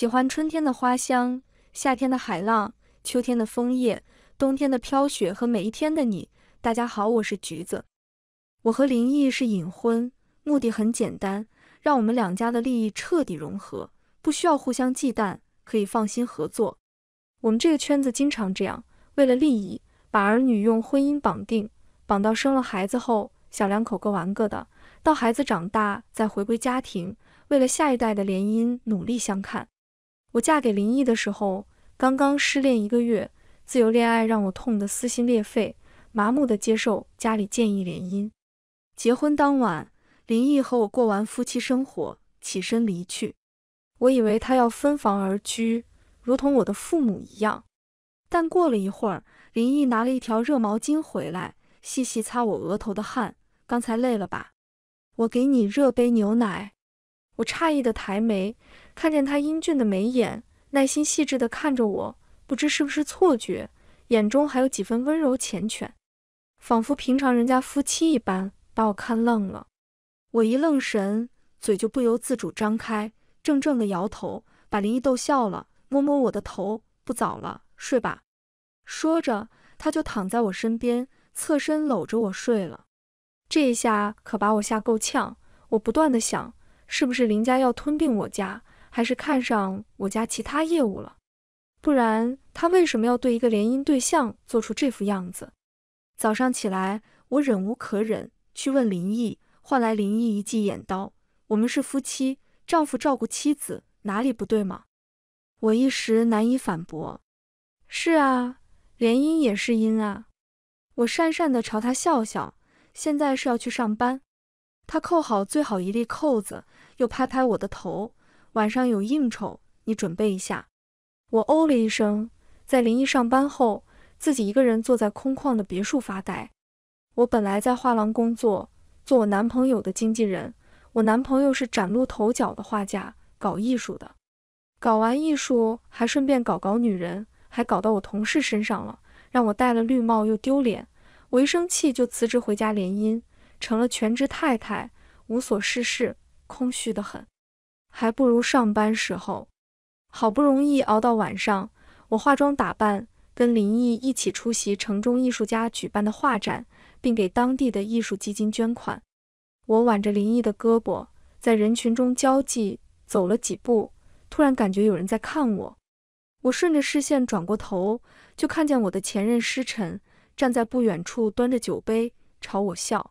喜欢春天的花香，夏天的海浪，秋天的枫叶，冬天的飘雪和每一天的你。大家好，我是橘子。我和林毅是隐婚，目的很简单，让我们两家的利益彻底融合，不需要互相忌惮，可以放心合作。我们这个圈子经常这样，为了利益把儿女用婚姻绑定，绑到生了孩子后，小两口各玩各的，到孩子长大再回归家庭，为了下一代的联姻努力相看。我嫁给林毅的时候，刚刚失恋一个月，自由恋爱让我痛得撕心裂肺，麻木地接受家里建议联姻。结婚当晚，林毅和我过完夫妻生活，起身离去。我以为他要分房而居，如同我的父母一样。但过了一会儿，林毅拿了一条热毛巾回来，细细擦我额头的汗。刚才累了吧？我给你热杯牛奶。我诧异地抬眉。看见他英俊的眉眼，耐心细致地看着我，不知是不是错觉，眼中还有几分温柔缱绻，仿佛平常人家夫妻一般，把我看愣了。我一愣神，嘴就不由自主张开，怔怔地摇头，把林毅逗笑了，摸摸我的头，不早了，睡吧。说着，他就躺在我身边，侧身搂着我睡了。这一下可把我吓够呛，我不断地想，是不是林家要吞并我家？还是看上我家其他业务了，不然他为什么要对一个联姻对象做出这副样子？早上起来，我忍无可忍，去问林毅，换来林毅一记眼刀。我们是夫妻，丈夫照顾妻子，哪里不对吗？我一时难以反驳。是啊，联姻也是姻啊。我讪讪地朝他笑笑。现在是要去上班。他扣好最好一粒扣子，又拍拍我的头。晚上有应酬，你准备一下。我哦了一声，在林毅上班后，自己一个人坐在空旷的别墅发呆。我本来在画廊工作，做我男朋友的经纪人。我男朋友是崭露头角的画家，搞艺术的。搞完艺术还顺便搞搞女人，还搞到我同事身上了，让我戴了绿帽又丢脸。我一生气就辞职回家联姻，成了全职太太，无所事事，空虚得很。还不如上班时候，好不容易熬到晚上，我化妆打扮，跟林毅一起出席城中艺术家举办的画展，并给当地的艺术基金捐款。我挽着林毅的胳膊，在人群中交际，走了几步，突然感觉有人在看我。我顺着视线转过头，就看见我的前任师晨站在不远处，端着酒杯朝我笑，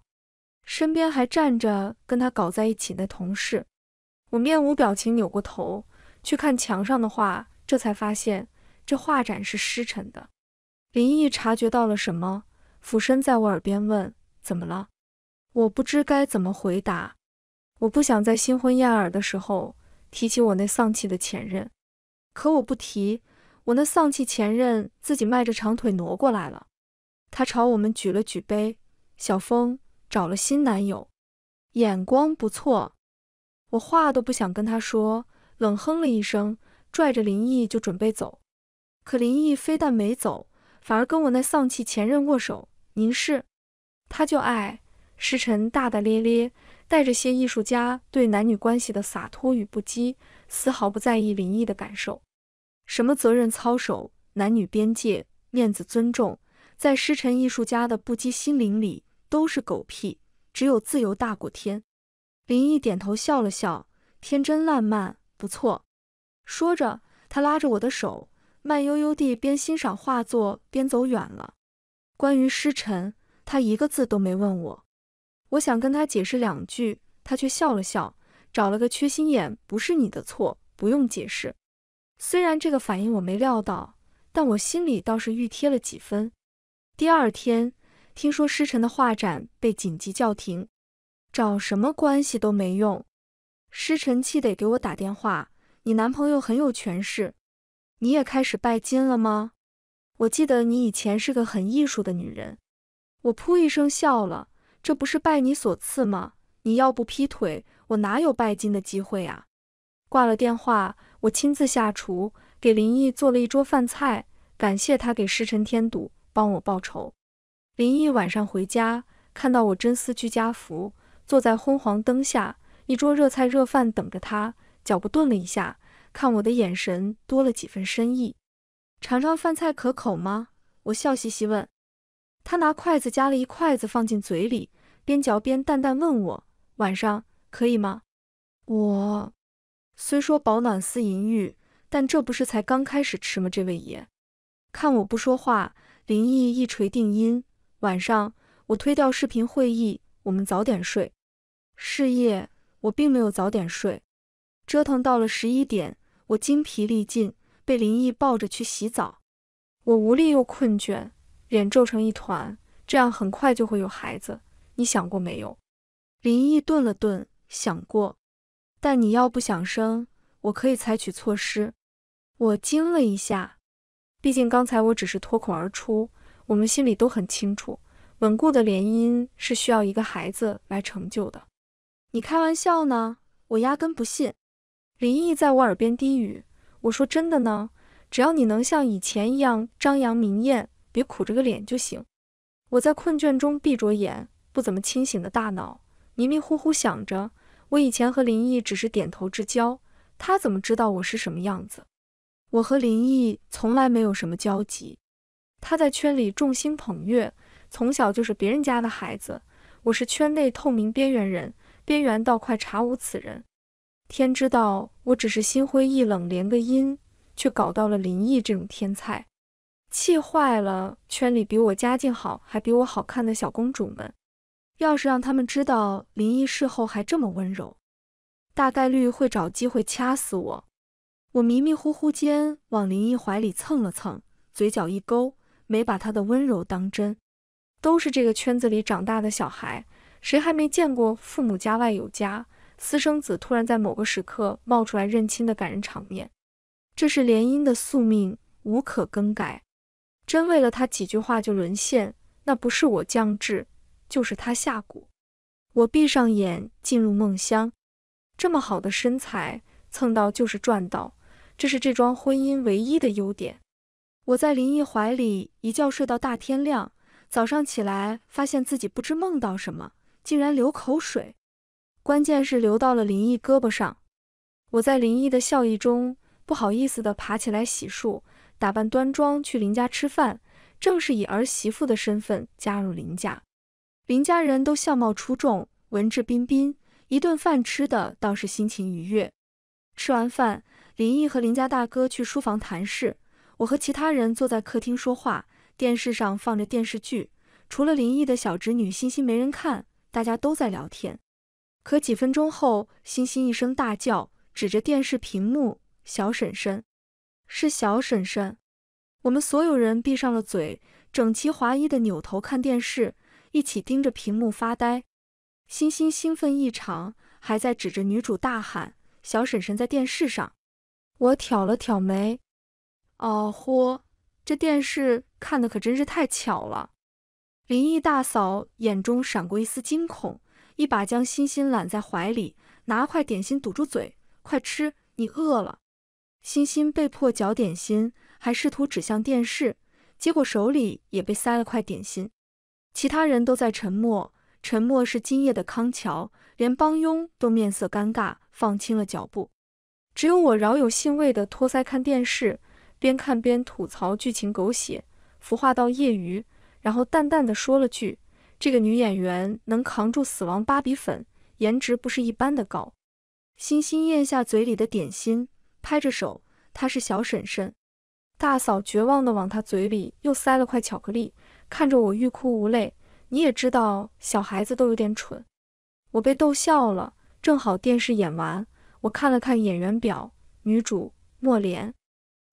身边还站着跟他搞在一起的同事。我面无表情，扭过头去看墙上的画，这才发现这画展是失尘的。林毅察觉到了什么，俯身在我耳边问：“怎么了？”我不知该怎么回答。我不想在新婚燕尔的时候提起我那丧气的前任，可我不提，我那丧气前任自己迈着长腿挪过来了。他朝我们举了举杯：“小峰找了新男友，眼光不错。”我话都不想跟他说，冷哼了一声，拽着林毅就准备走。可林毅非但没走，反而跟我那丧气前任握手。您是？他就爱师晨大大咧咧，带着些艺术家对男女关系的洒脱与不羁，丝毫不在意林毅的感受。什么责任操守、男女边界、面子尊重，在师晨艺术家的不羁心灵里都是狗屁。只有自由大过天。林毅点头笑了笑，天真烂漫，不错。说着，他拉着我的手，慢悠悠地边欣赏画作边走远了。关于失臣，他一个字都没问我。我想跟他解释两句，他却笑了笑，找了个缺心眼，不是你的错，不用解释。虽然这个反应我没料到，但我心里倒是预贴了几分。第二天，听说失臣的画展被紧急叫停。找什么关系都没用，师晨气得给我打电话。你男朋友很有权势，你也开始拜金了吗？我记得你以前是个很艺术的女人。我噗一声笑了，这不是拜你所赐吗？你要不劈腿，我哪有拜金的机会啊？挂了电话，我亲自下厨给林毅做了一桌饭菜，感谢他给师辰添堵，帮我报仇。林毅晚上回家看到我真丝居家服。坐在昏黄灯下，一桌热菜热饭等着他，脚步顿了一下，看我的眼神多了几分深意。尝尝饭菜可口吗？我笑嘻嘻问。他拿筷子夹了一筷子放进嘴里，边嚼边淡淡问我：“晚上可以吗？”我虽说饱暖思淫欲，但这不是才刚开始吃吗？这位爷，看我不说话，林毅一锤定音。晚上，我推掉视频会议，我们早点睡。是夜，我并没有早点睡，折腾到了十一点，我精疲力尽，被林毅抱着去洗澡。我无力又困倦，脸皱成一团。这样很快就会有孩子，你想过没有？林毅顿了顿，想过。但你要不想生，我可以采取措施。我惊了一下，毕竟刚才我只是脱口而出，我们心里都很清楚，稳固的联姻是需要一个孩子来成就的。你开玩笑呢？我压根不信。林毅在我耳边低语：“我说真的呢，只要你能像以前一样张扬明艳，别苦着个脸就行。”我在困倦中闭着眼，不怎么清醒的大脑迷迷糊糊想着：我以前和林毅只是点头之交，他怎么知道我是什么样子？我和林毅从来没有什么交集。他在圈里众星捧月，从小就是别人家的孩子，我是圈内透明边缘人。边缘到快查无此人，天知道我只是心灰意冷，连个音，却搞到了林毅这种天才，气坏了圈里比我家境好还比我好看的小公主们。要是让他们知道林毅事后还这么温柔，大概率会找机会掐死我。我迷迷糊糊间往林毅怀里蹭了蹭，嘴角一勾，没把他的温柔当真。都是这个圈子里长大的小孩。谁还没见过父母家外有家，私生子突然在某个时刻冒出来认亲的感人场面？这是联姻的宿命，无可更改。真为了他几句话就沦陷，那不是我降智，就是他下蛊。我闭上眼，进入梦乡。这么好的身材，蹭到就是赚到。这是这桩婚姻唯一的优点。我在林毅怀里一觉睡到大天亮，早上起来发现自己不知梦到什么。竟然流口水，关键是流到了林毅胳膊上。我在林毅的笑意中不好意思地爬起来洗漱，打扮端庄去林家吃饭，正是以儿媳妇的身份加入林家。林家人都相貌出众，文质彬彬，一顿饭吃的倒是心情愉悦。吃完饭，林毅和林家大哥去书房谈事，我和其他人坐在客厅说话，电视上放着电视剧，除了林毅的小侄女欣欣没人看。大家都在聊天，可几分钟后，欣欣一声大叫，指着电视屏幕：“小婶婶，是小婶婶！”我们所有人闭上了嘴，整齐划一的扭头看电视，一起盯着屏幕发呆。欣欣兴奋异常，还在指着女主大喊：“小婶婶在电视上！”我挑了挑眉：“哦豁，这电视看的可真是太巧了。”林毅大嫂眼中闪过一丝惊恐，一把将欣欣揽在怀里，拿块点心堵住嘴：“快吃，你饿了。”欣欣被迫嚼点心，还试图指向电视，结果手里也被塞了块点心。其他人都在沉默，沉默是今夜的康桥，连帮佣都面色尴尬，放轻了脚步。只有我饶有兴味地托腮看电视，边看边吐槽剧情狗血，孵化到业余。然后淡淡的说了句：“这个女演员能扛住死亡芭比粉，颜值不是一般的高。”星星咽下嘴里的点心，拍着手：“她是小婶婶。”大嫂绝望的往她嘴里又塞了块巧克力，看着我欲哭无泪。你也知道，小孩子都有点蠢。我被逗笑了。正好电视演完，我看了看演员表，女主莫莲。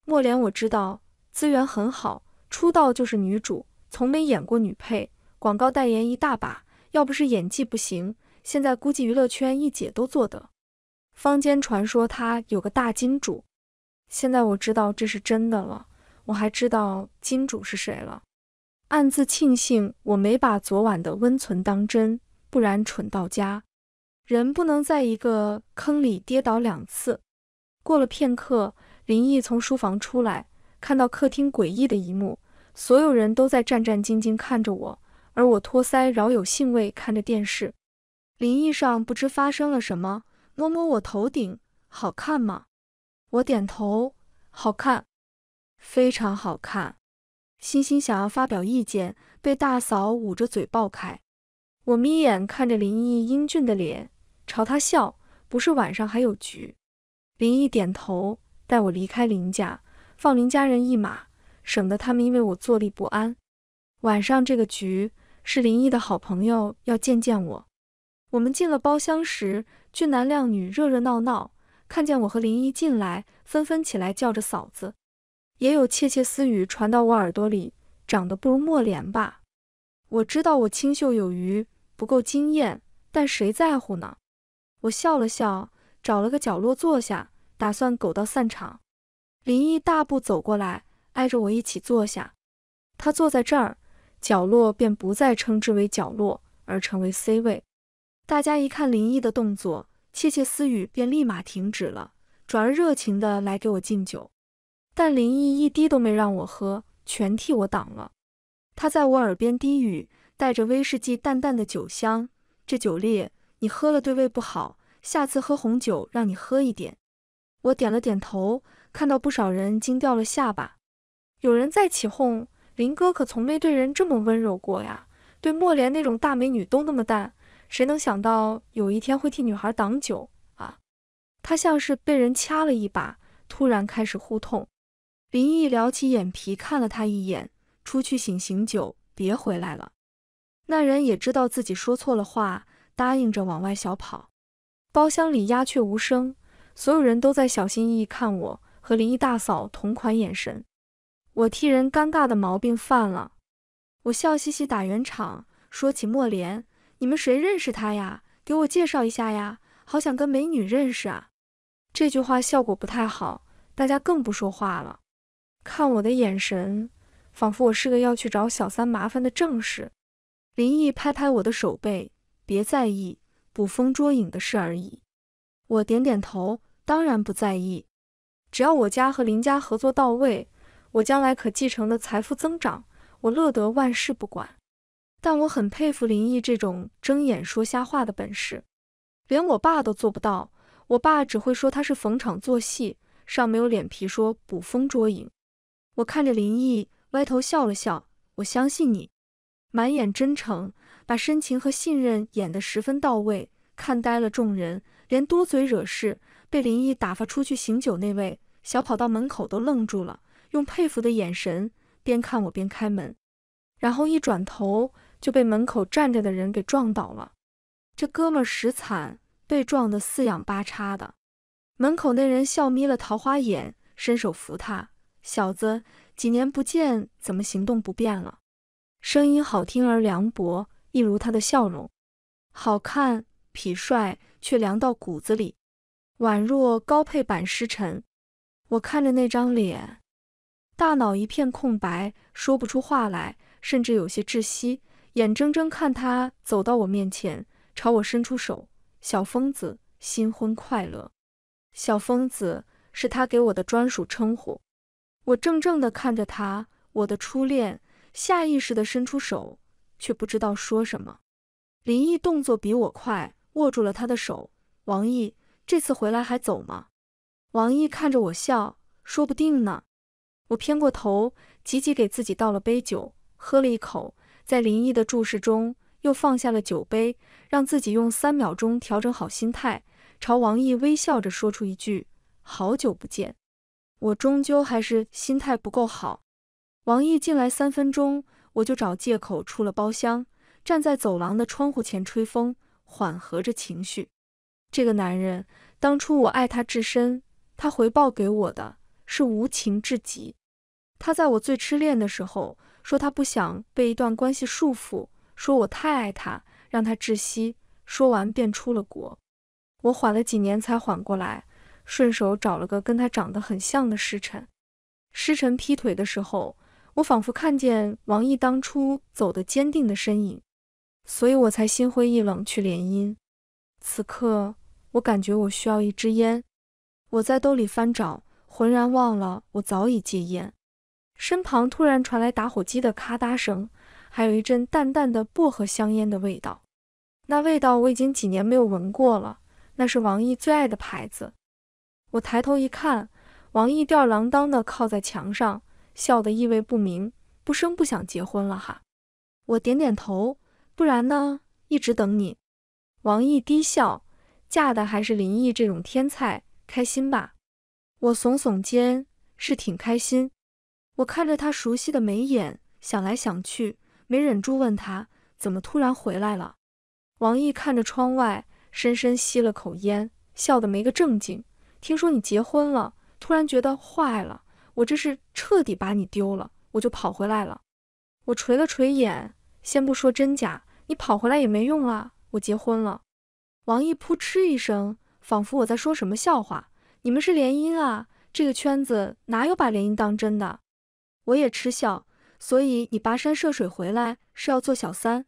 莫莲我知道，资源很好，出道就是女主。从没演过女配，广告代言一大把，要不是演技不行，现在估计娱乐圈一姐都做得。坊间传说她有个大金主，现在我知道这是真的了，我还知道金主是谁了，暗自庆幸我没把昨晚的温存当真，不然蠢到家。人不能在一个坑里跌倒两次。过了片刻，林毅从书房出来，看到客厅诡异的一幕。所有人都在战战兢兢看着我，而我托腮，饶有兴味看着电视。林毅上不知发生了什么，摸摸我头顶，好看吗？我点头，好看，非常好看。欣欣想要发表意见，被大嫂捂着嘴爆开。我眯眼看着林毅英俊的脸，朝他笑。不是晚上还有局？林毅点头，带我离开林家，放林家人一马。省得他们因为我坐立不安。晚上这个局是林毅的好朋友要见见我。我们进了包厢时，俊男靓女热热闹闹，看见我和林毅进来，纷纷起来叫着嫂子，也有窃窃私语传到我耳朵里。长得不如莫莲吧？我知道我清秀有余，不够惊艳，但谁在乎呢？我笑了笑，找了个角落坐下，打算苟到散场。林毅大步走过来。挨着我一起坐下，他坐在这儿，角落便不再称之为角落，而成为 C 位。大家一看林毅的动作，窃窃私语便立马停止了，转而热情地来给我敬酒。但林毅一滴都没让我喝，全替我挡了。他在我耳边低语，带着威士忌淡淡的酒香。这酒烈，你喝了对胃不好，下次喝红酒让你喝一点。我点了点头，看到不少人惊掉了下巴。有人在起哄，林哥可从没对人这么温柔过呀，对莫莲那种大美女都那么淡，谁能想到有一天会替女孩挡酒啊？他像是被人掐了一把，突然开始护痛。林毅撩起眼皮看了他一眼，出去醒醒酒，别回来了。那人也知道自己说错了话，答应着往外小跑。包厢里鸦雀无声，所有人都在小心翼翼看我，和林毅大嫂同款眼神。我替人尴尬的毛病犯了，我笑嘻嘻打圆场，说起莫莲，你们谁认识他呀？给我介绍一下呀！好想跟美女认识啊！这句话效果不太好，大家更不说话了，看我的眼神，仿佛我是个要去找小三麻烦的正事。林毅拍拍我的手背，别在意，捕风捉影的事而已。我点点头，当然不在意，只要我家和林家合作到位。我将来可继承的财富增长，我乐得万事不管。但我很佩服林毅这种睁眼说瞎话的本事，连我爸都做不到。我爸只会说他是逢场作戏，尚没有脸皮说捕风捉影。我看着林毅歪头笑了笑，我相信你，满眼真诚，把深情和信任演得十分到位，看呆了众人。连多嘴惹事被林毅打发出去醒酒那位，小跑到门口都愣住了。用佩服的眼神边看我边开门，然后一转头就被门口站着的人给撞倒了。这哥们儿实惨，被撞得四仰八叉的。门口那人笑眯了桃花眼，伸手扶他：“小子，几年不见，怎么行动不便了？”声音好听而凉薄，一如他的笑容，好看痞帅，却凉到骨子里，宛若高配版师臣。我看着那张脸。大脑一片空白，说不出话来，甚至有些窒息，眼睁睁看他走到我面前，朝我伸出手：“小疯子，新婚快乐。”小疯子是他给我的专属称呼。我怔怔地看着他，我的初恋，下意识地伸出手，却不知道说什么。林毅动作比我快，握住了他的手：“王毅，这次回来还走吗？”王毅看着我笑：“说不定呢。”我偏过头，急急给自己倒了杯酒，喝了一口，在林毅的注视中，又放下了酒杯，让自己用三秒钟调整好心态，朝王毅微笑着说出一句：“好久不见。”我终究还是心态不够好。王毅进来三分钟，我就找借口出了包厢，站在走廊的窗户前吹风，缓和着情绪。这个男人，当初我爱他至深，他回报给我的是无情至极。他在我最痴恋的时候说他不想被一段关系束缚，说我太爱他，让他窒息。说完便出了国。我缓了几年才缓过来，顺手找了个跟他长得很像的师臣。师臣劈腿的时候，我仿佛看见王毅当初走的坚定的身影，所以我才心灰意冷去联姻。此刻我感觉我需要一支烟，我在兜里翻找，浑然忘了我早已戒烟。身旁突然传来打火机的咔嗒声，还有一阵淡淡的薄荷香烟的味道。那味道我已经几年没有闻过了。那是王毅最爱的牌子。我抬头一看，王毅吊儿郎当的靠在墙上，笑得意味不明。不声不响结婚了哈。我点点头。不然呢？一直等你。王毅低笑，嫁的还是林毅这种天菜，开心吧？我耸耸肩，是挺开心。我看着他熟悉的眉眼，想来想去，没忍住问他，怎么突然回来了？王毅看着窗外，深深吸了口烟，笑得没个正经。听说你结婚了，突然觉得坏了，我这是彻底把你丢了，我就跑回来了。我垂了垂眼，先不说真假，你跑回来也没用啊。我结婚了。王毅扑哧一声，仿佛我在说什么笑话。你们是联姻啊？这个圈子哪有把联姻当真的？我也嗤笑，所以你跋山涉水回来是要做小三？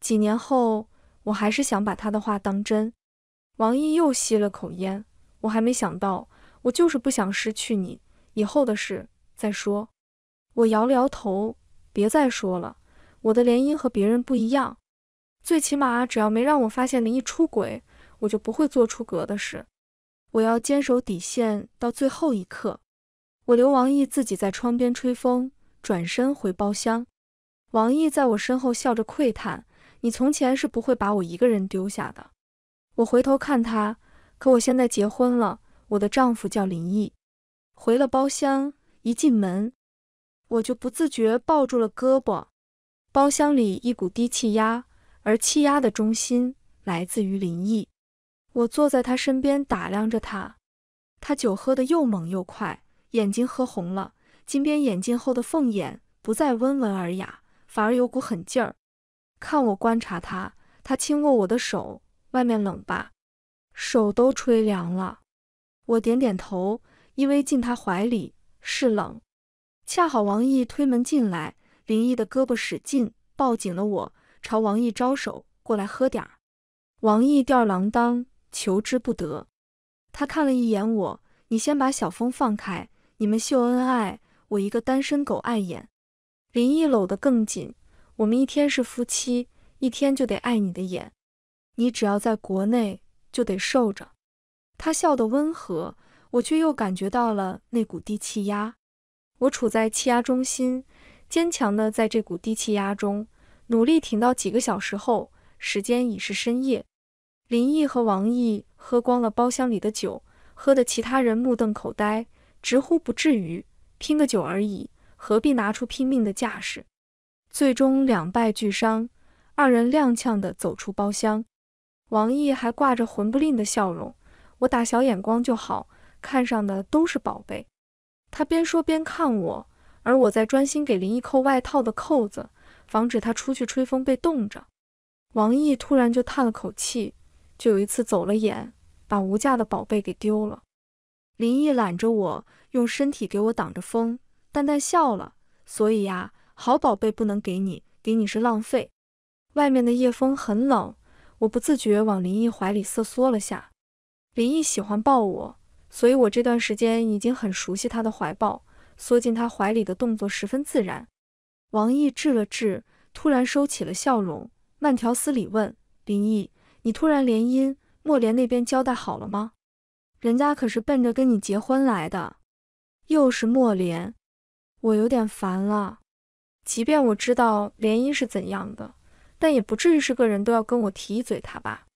几年后，我还是想把他的话当真。王毅又吸了口烟，我还没想到，我就是不想失去你。以后的事再说。我摇了摇头，别再说了，我的联姻和别人不一样，最起码只要没让我发现林一出轨，我就不会做出格的事。我要坚守底线到最后一刻。我留王毅自己在窗边吹风，转身回包厢。王毅在我身后笑着喟叹：“你从前是不会把我一个人丢下的。”我回头看他，可我现在结婚了，我的丈夫叫林毅。回了包厢，一进门，我就不自觉抱住了胳膊。包厢里一股低气压，而气压的中心来自于林毅。我坐在他身边打量着他，他酒喝的又猛又快。眼睛喝红了，金边眼镜后的凤眼不再温文尔雅，反而有股狠劲儿。看我观察他，他轻握我的手。外面冷吧？手都吹凉了。我点点头，依偎进他怀里。是冷。恰好王毅推门进来，林毅的胳膊使劲抱紧了我，朝王毅招手过来喝点儿。王毅吊儿郎当，求之不得。他看了一眼我，你先把小风放开。你们秀恩爱，我一个单身狗碍眼。林毅搂得更紧。我们一天是夫妻，一天就得碍你的眼。你只要在国内就得受着。他笑得温和，我却又感觉到了那股低气压。我处在气压中心，坚强的在这股低气压中努力挺到几个小时后。时间已是深夜，林毅和王毅喝光了包厢里的酒，喝得其他人目瞪口呆。直呼不至于，拼个酒而已，何必拿出拼命的架势？最终两败俱伤，二人踉跄地走出包厢。王毅还挂着魂不吝的笑容。我打小眼光就好，看上的都是宝贝。他边说边看我，而我在专心给林毅扣外套的扣子，防止他出去吹风被冻着。王毅突然就叹了口气，就有一次走了眼，把无价的宝贝给丢了。林毅揽着我，用身体给我挡着风，淡淡笑了。所以呀，好宝贝不能给你，给你是浪费。外面的夜风很冷，我不自觉往林毅怀里瑟缩了下。林毅喜欢抱我，所以我这段时间已经很熟悉他的怀抱，缩进他怀里的动作十分自然。王毅治了治，突然收起了笑容，慢条斯理问：“林毅，你突然联姻，莫莲那边交代好了吗？”人家可是奔着跟你结婚来的，又是莫莲，我有点烦了。即便我知道莲漪是怎样的，但也不至于是个人都要跟我提一嘴他吧。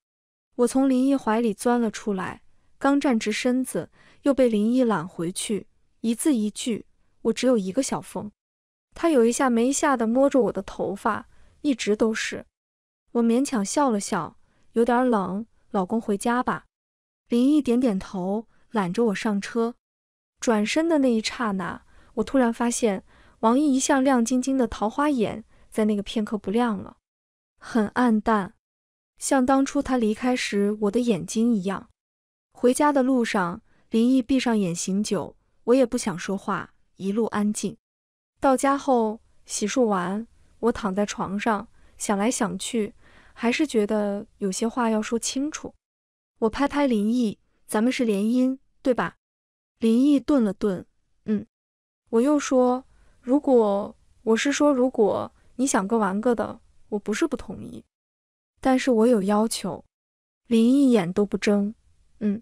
我从林毅怀里钻了出来，刚站直身子，又被林毅揽回去，一字一句：“我只有一个小风。”他有一下没一下的摸着我的头发，一直都是。我勉强笑了笑，有点冷，老公回家吧。林毅点点头，揽着我上车。转身的那一刹那，我突然发现，王毅一向亮晶晶的桃花眼，在那个片刻不亮了，很暗淡，像当初他离开时我的眼睛一样。回家的路上，林毅闭上眼醒酒，我也不想说话，一路安静。到家后，洗漱完，我躺在床上，想来想去，还是觉得有些话要说清楚。我拍拍林毅，咱们是联姻，对吧？林毅顿了顿，嗯。我又说，如果我是说，如果你想各玩各的，我不是不同意，但是我有要求。林毅眼都不睁，嗯。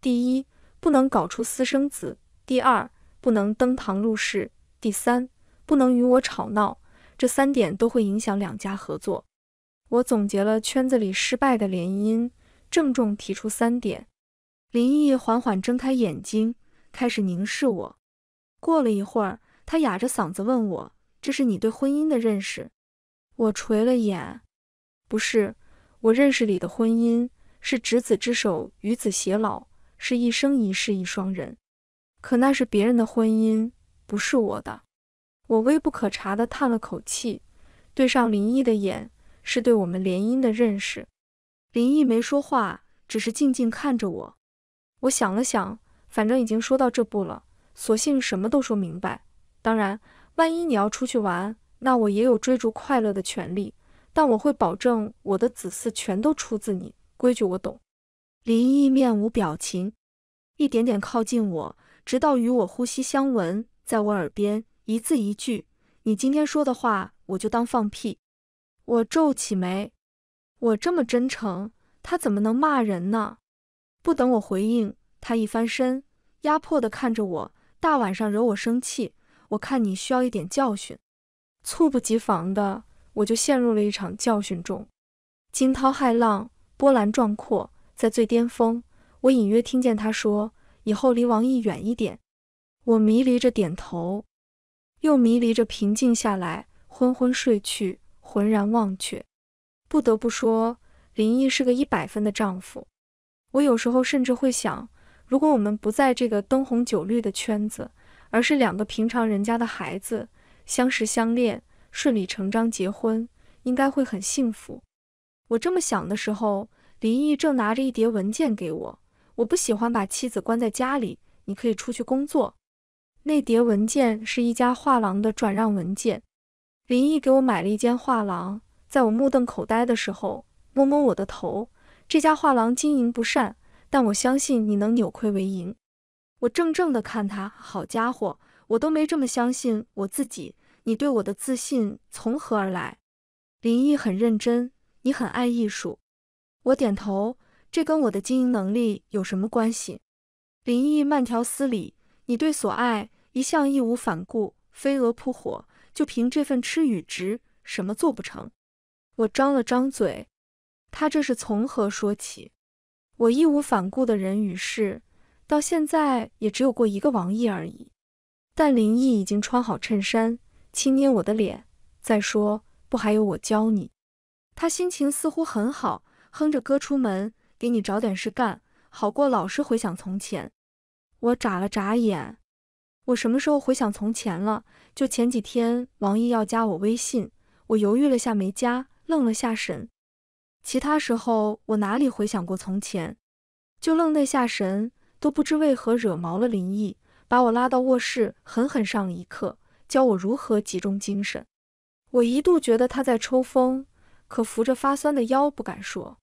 第一，不能搞出私生子；第二，不能登堂入室；第三，不能与我吵闹。这三点都会影响两家合作。我总结了圈子里失败的联姻。郑重提出三点，林毅缓缓睁开眼睛，开始凝视我。过了一会儿，他哑着嗓子问我：“这是你对婚姻的认识？”我垂了眼：“不是，我认识里的婚姻是执子之手，与子偕老，是一生一世一双人。可那是别人的婚姻，不是我的。”我微不可察的叹了口气，对上林毅的眼，是对我们联姻的认识。林毅没说话，只是静静看着我。我想了想，反正已经说到这步了，索性什么都说明白。当然，万一你要出去玩，那我也有追逐快乐的权利。但我会保证我的子嗣全都出自你。规矩我懂。林毅面无表情，一点点靠近我，直到与我呼吸相闻，在我耳边一字一句：“你今天说的话，我就当放屁。”我皱起眉。我这么真诚，他怎么能骂人呢？不等我回应，他一翻身，压迫地看着我。大晚上惹我生气，我看你需要一点教训。猝不及防的，我就陷入了一场教训中。惊涛骇浪，波澜壮阔，在最巅峰，我隐约听见他说：“以后离王毅远一点。”我迷离着点头，又迷离着平静下来，昏昏睡去，浑然忘却。不得不说，林毅是个一百分的丈夫。我有时候甚至会想，如果我们不在这个灯红酒绿的圈子，而是两个平常人家的孩子相识相恋，顺理成章结婚，应该会很幸福。我这么想的时候，林毅正拿着一叠文件给我。我不喜欢把妻子关在家里，你可以出去工作。那叠文件是一家画廊的转让文件。林毅给我买了一间画廊。在我目瞪口呆的时候，摸摸我的头。这家画廊经营不善，但我相信你能扭亏为盈。我怔怔地看他，好家伙，我都没这么相信我自己。你对我的自信从何而来？林毅很认真。你很爱艺术。我点头。这跟我的经营能力有什么关系？林毅慢条斯理。你对所爱一向义无反顾，飞蛾扑火，就凭这份痴与执，什么做不成？我张了张嘴，他这是从何说起？我义无反顾的人与事，到现在也只有过一个王毅而已。但林毅已经穿好衬衫，轻捏我的脸，再说不还有我教你？他心情似乎很好，哼着歌出门，给你找点事干，好过老是回想从前。我眨了眨眼，我什么时候回想从前了？就前几天王毅要加我微信，我犹豫了下没加。愣了下神，其他时候我哪里回想过从前？就愣那下神，都不知为何惹毛了林毅，把我拉到卧室狠狠上了一课，教我如何集中精神。我一度觉得他在抽风，可扶着发酸的腰不敢说。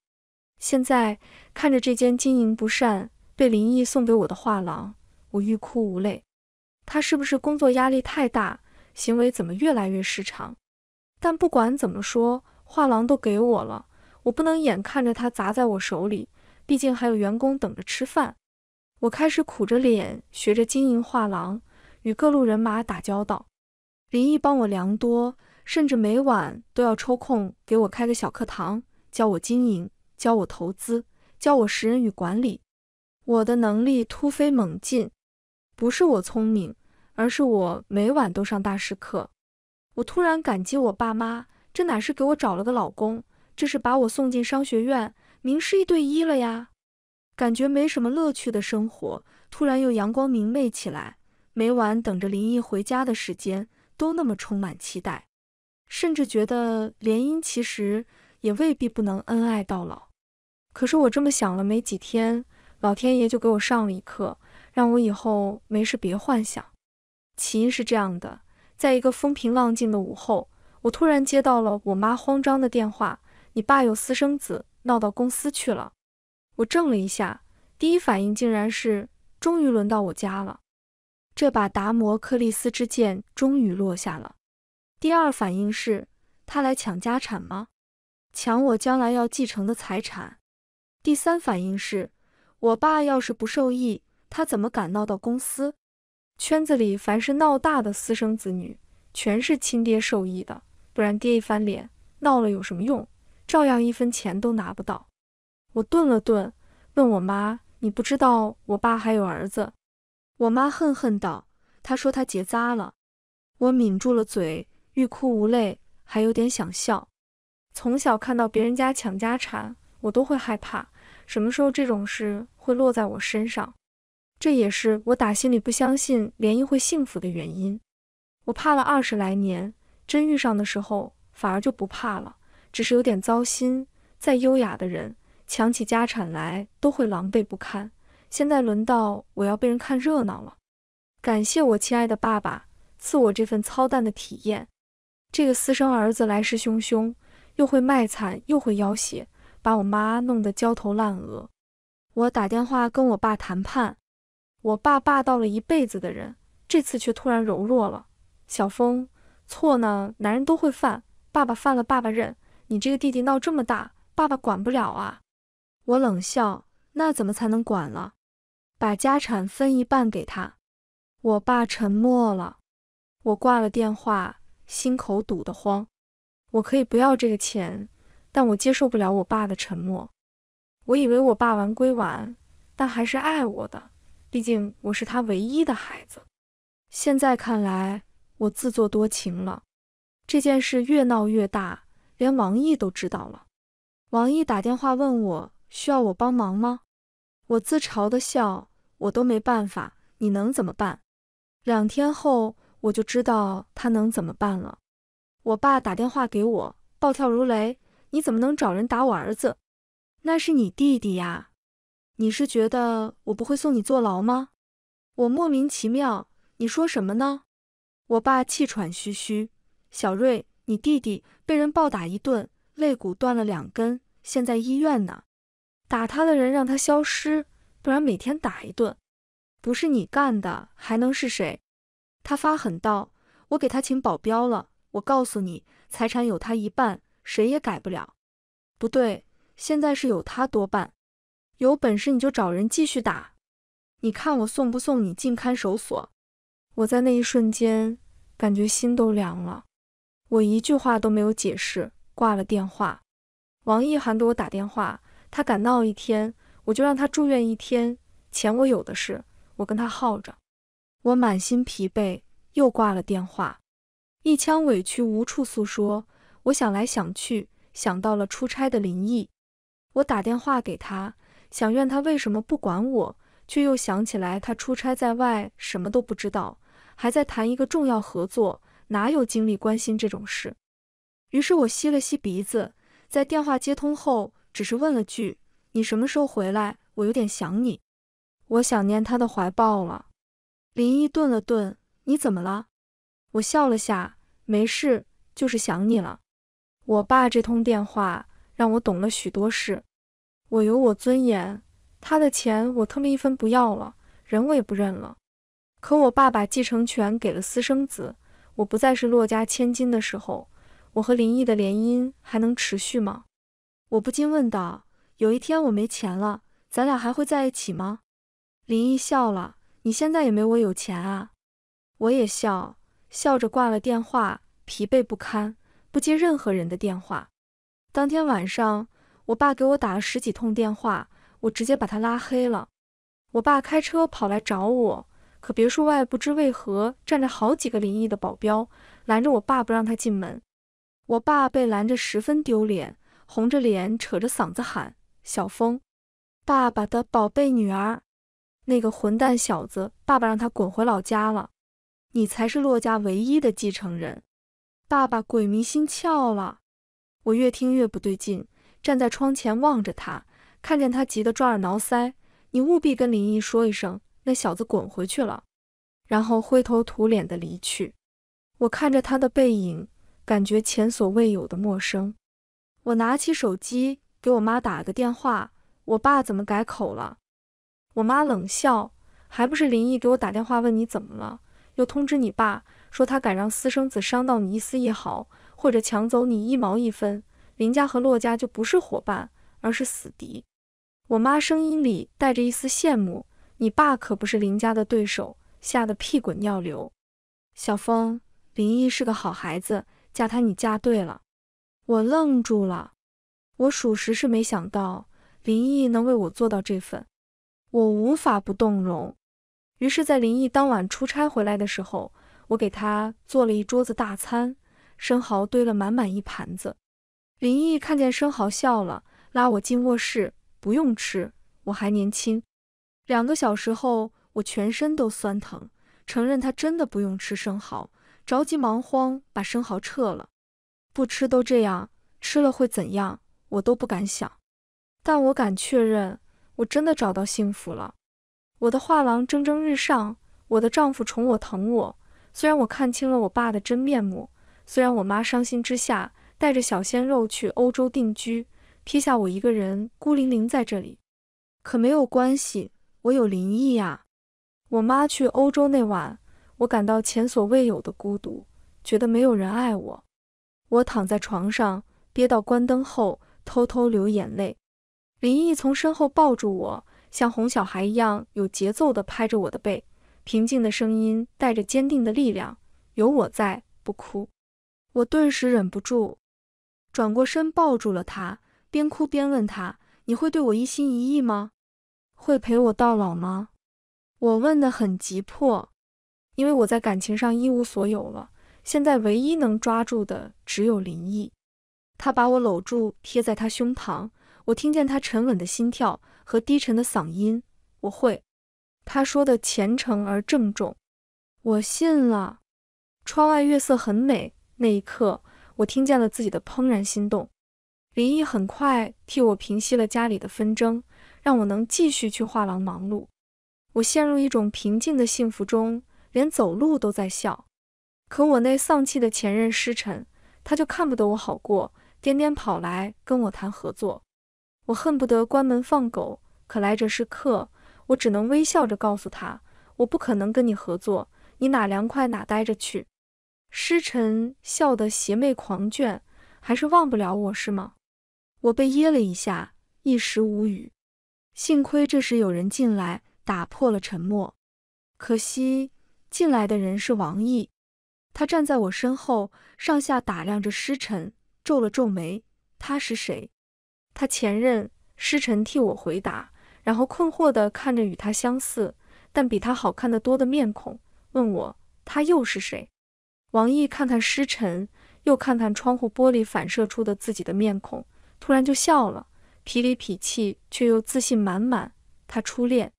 现在看着这间经营不善、被林毅送给我的画廊，我欲哭无泪。他是不是工作压力太大，行为怎么越来越失常？但不管怎么说。画廊都给我了，我不能眼看着它砸在我手里，毕竟还有员工等着吃饭。我开始苦着脸学着经营画廊，与各路人马打交道。林毅帮我良多，甚至每晚都要抽空给我开个小课堂，教我经营，教我投资，教我识人与管理。我的能力突飞猛进，不是我聪明，而是我每晚都上大师课。我突然感激我爸妈。这哪是给我找了个老公，这是把我送进商学院名师一对一了呀！感觉没什么乐趣的生活，突然又阳光明媚起来。每晚等着林毅回家的时间，都那么充满期待，甚至觉得联姻其实也未必不能恩爱到老。可是我这么想了没几天，老天爷就给我上了一课，让我以后没事别幻想。起因是这样的，在一个风平浪静的午后。我突然接到了我妈慌张的电话：“你爸有私生子，闹到公司去了。”我怔了一下，第一反应竟然是终于轮到我家了，这把达摩克利斯之剑终于落下了。第二反应是他来抢家产吗？抢我将来要继承的财产？第三反应是我爸要是不受益，他怎么敢闹到公司？圈子里凡是闹大的私生子女，全是亲爹受益的。不然爹一翻脸，闹了有什么用？照样一分钱都拿不到。我顿了顿，问我妈：“你不知道我爸还有儿子？”我妈恨恨道：“他说他结扎了。”我抿住了嘴，欲哭无泪，还有点想笑。从小看到别人家抢家产，我都会害怕。什么时候这种事会落在我身上？这也是我打心里不相信联姻会幸福的原因。我怕了二十来年。真遇上的时候，反而就不怕了，只是有点糟心。再优雅的人，抢起家产来都会狼狈不堪。现在轮到我要被人看热闹了。感谢我亲爱的爸爸赐我这份操蛋的体验。这个私生儿子来势汹汹，又会卖惨，又会要挟，把我妈弄得焦头烂额。我打电话跟我爸谈判，我爸霸道了一辈子的人，这次却突然柔弱了。小峰，错呢，男人都会犯。爸爸犯了，爸爸认。你这个弟弟闹这么大，爸爸管不了啊。我冷笑，那怎么才能管了？把家产分一半给他。我爸沉默了。我挂了电话，心口堵得慌。我可以不要这个钱，但我接受不了我爸的沉默。我以为我爸玩归玩，但还是爱我的，毕竟我是他唯一的孩子。现在看来。我自作多情了，这件事越闹越大，连王毅都知道了。王毅打电话问我，需要我帮忙吗？我自嘲的笑，我都没办法，你能怎么办？两天后我就知道他能怎么办了。我爸打电话给我，暴跳如雷，你怎么能找人打我儿子？那是你弟弟呀！你是觉得我不会送你坐牢吗？我莫名其妙，你说什么呢？我爸气喘吁吁：“小瑞，你弟弟被人暴打一顿，肋骨断了两根，现在医院呢。打他的人让他消失，不然每天打一顿。不是你干的还能是谁？”他发狠道：“我给他请保镖了。我告诉你，财产有他一半，谁也改不了。不对，现在是有他多半。有本事你就找人继续打，你看我送不送你进看守所？”我在那一瞬间感觉心都凉了，我一句话都没有解释，挂了电话。王一涵给我打电话，他敢闹一天，我就让他住院一天，钱我有的是，我跟他耗着。我满心疲惫，又挂了电话，一腔委屈无处诉说。我想来想去，想到了出差的林毅，我打电话给他，想怨他为什么不管我。却又想起来，他出差在外，什么都不知道，还在谈一个重要合作，哪有精力关心这种事？于是我吸了吸鼻子，在电话接通后，只是问了句：“你什么时候回来？我有点想你，我想念他的怀抱了。”林一顿了顿：“你怎么了？”我笑了下：“没事，就是想你了。”我爸这通电话让我懂了许多事，我有我尊严。他的钱我他妈一分不要了，人我也不认了。可我爸把继承权给了私生子，我不再是骆家千金的时候，我和林毅的联姻还能持续吗？我不禁问道。有一天我没钱了，咱俩还会在一起吗？林毅笑了，你现在也没我有钱啊。我也笑，笑着挂了电话，疲惫不堪，不接任何人的电话。当天晚上，我爸给我打了十几通电话。我直接把他拉黑了。我爸开车跑来找我，可别墅外不知为何站着好几个林毅的保镖，拦着我爸不让他进门。我爸被拦着十分丢脸，红着脸扯着嗓子喊：“小峰，爸爸的宝贝女儿，那个混蛋小子，爸爸让他滚回老家了。你才是洛家唯一的继承人，爸爸鬼迷心窍了。”我越听越不对劲，站在窗前望着他。看见他急得抓耳挠腮，你务必跟林毅说一声，那小子滚回去了，然后灰头土脸的离去。我看着他的背影，感觉前所未有的陌生。我拿起手机给我妈打了个电话，我爸怎么改口了？我妈冷笑，还不是林毅给我打电话问你怎么了，又通知你爸说他敢让私生子伤到你一丝一毫，或者抢走你一毛一分，林家和骆家就不是伙伴，而是死敌。我妈声音里带着一丝羡慕：“你爸可不是林家的对手，吓得屁滚尿流。”小峰，林毅是个好孩子，嫁他你嫁对了。我愣住了，我属实是没想到林毅能为我做到这份，我无法不动容。于是，在林毅当晚出差回来的时候，我给他做了一桌子大餐，生蚝堆了满满一盘子。林毅看见生蚝笑了，拉我进卧室。不用吃，我还年轻。两个小时后，我全身都酸疼。承认他真的不用吃生蚝，着急忙慌把生蚝撤了。不吃都这样，吃了会怎样？我都不敢想。但我敢确认，我真的找到幸福了。我的画廊蒸蒸日上，我的丈夫宠我疼我。虽然我看清了我爸的真面目，虽然我妈伤心之下带着小鲜肉去欧洲定居。撇下我一个人孤零零在这里，可没有关系，我有林毅呀。我妈去欧洲那晚，我感到前所未有的孤独，觉得没有人爱我。我躺在床上憋到关灯后，偷偷流眼泪。林毅从身后抱住我，像哄小孩一样有节奏地拍着我的背，平静的声音带着坚定的力量：“有我在，不哭。”我顿时忍不住，转过身抱住了他。边哭边问他：“你会对我一心一意吗？会陪我到老吗？”我问得很急迫，因为我在感情上一无所有了，现在唯一能抓住的只有林毅。他把我搂住，贴在他胸膛，我听见他沉稳的心跳和低沉的嗓音。“我会。”他说的虔诚而郑重。我信了。窗外月色很美，那一刻，我听见了自己的怦然心动。林毅很快替我平息了家里的纷争，让我能继续去画廊忙碌。我陷入一种平静的幸福中，连走路都在笑。可我那丧气的前任师臣，他就看不得我好过，颠颠跑来跟我谈合作。我恨不得关门放狗，可来者是客，我只能微笑着告诉他，我不可能跟你合作，你哪凉快哪待着去。师臣笑得邪魅狂狷，还是忘不了我是吗？我被噎了一下，一时无语。幸亏这时有人进来，打破了沉默。可惜进来的人是王毅，他站在我身后，上下打量着师臣，皱了皱眉。他是谁？他前任师臣替我回答，然后困惑地看着与他相似但比他好看得多的面孔，问我他又是谁？王毅看看师臣，又看看窗户玻璃反射出的自己的面孔。突然就笑了，痞里痞气却又自信满满。他初恋，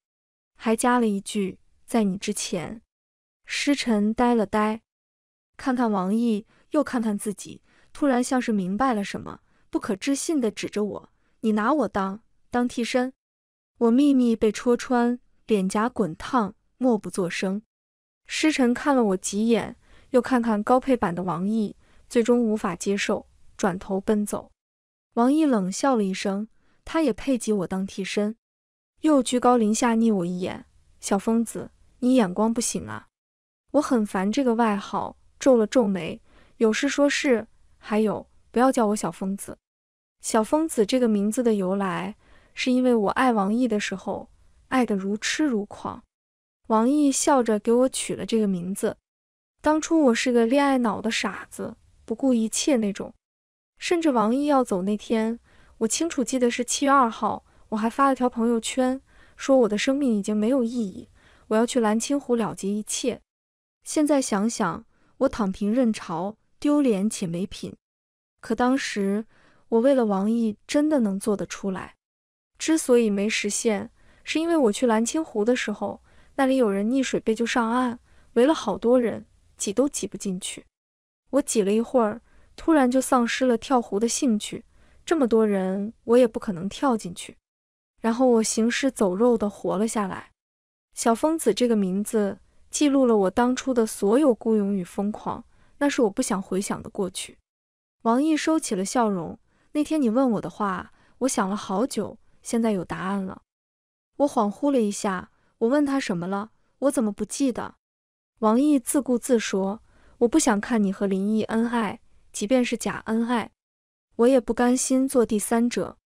还加了一句：“在你之前。”师晨呆了呆，看看王毅，又看看自己，突然像是明白了什么，不可置信地指着我：“你拿我当当替身？”我秘密被戳穿，脸颊滚烫，默不作声。师晨看了我几眼，又看看高配版的王毅，最终无法接受，转头奔走。王毅冷笑了一声，他也配给我当替身？又居高临下睨我一眼：“小疯子，你眼光不行啊！”我很烦这个外号，皱了皱眉：“有事说事，还有，不要叫我小疯子。”“小疯子”这个名字的由来，是因为我爱王毅的时候，爱得如痴如狂。王毅笑着给我取了这个名字。当初我是个恋爱脑的傻子，不顾一切那种。甚至王毅要走那天，我清楚记得是七月二号，我还发了条朋友圈，说我的生命已经没有意义，我要去蓝青湖了结一切。现在想想，我躺平认潮，丢脸且没品。可当时我为了王毅，真的能做得出来。之所以没实现，是因为我去蓝青湖的时候，那里有人溺水被救上岸，围了好多人，挤都挤不进去。我挤了一会儿。突然就丧失了跳湖的兴趣，这么多人，我也不可能跳进去。然后我行尸走肉的活了下来。小疯子这个名字记录了我当初的所有孤勇与疯狂，那是我不想回想的过去。王毅收起了笑容。那天你问我的话，我想了好久，现在有答案了。我恍惚了一下，我问他什么了？我怎么不记得？王毅自顾自说：“我不想看你和林毅恩爱。”即便是假恩爱，我也不甘心做第三者。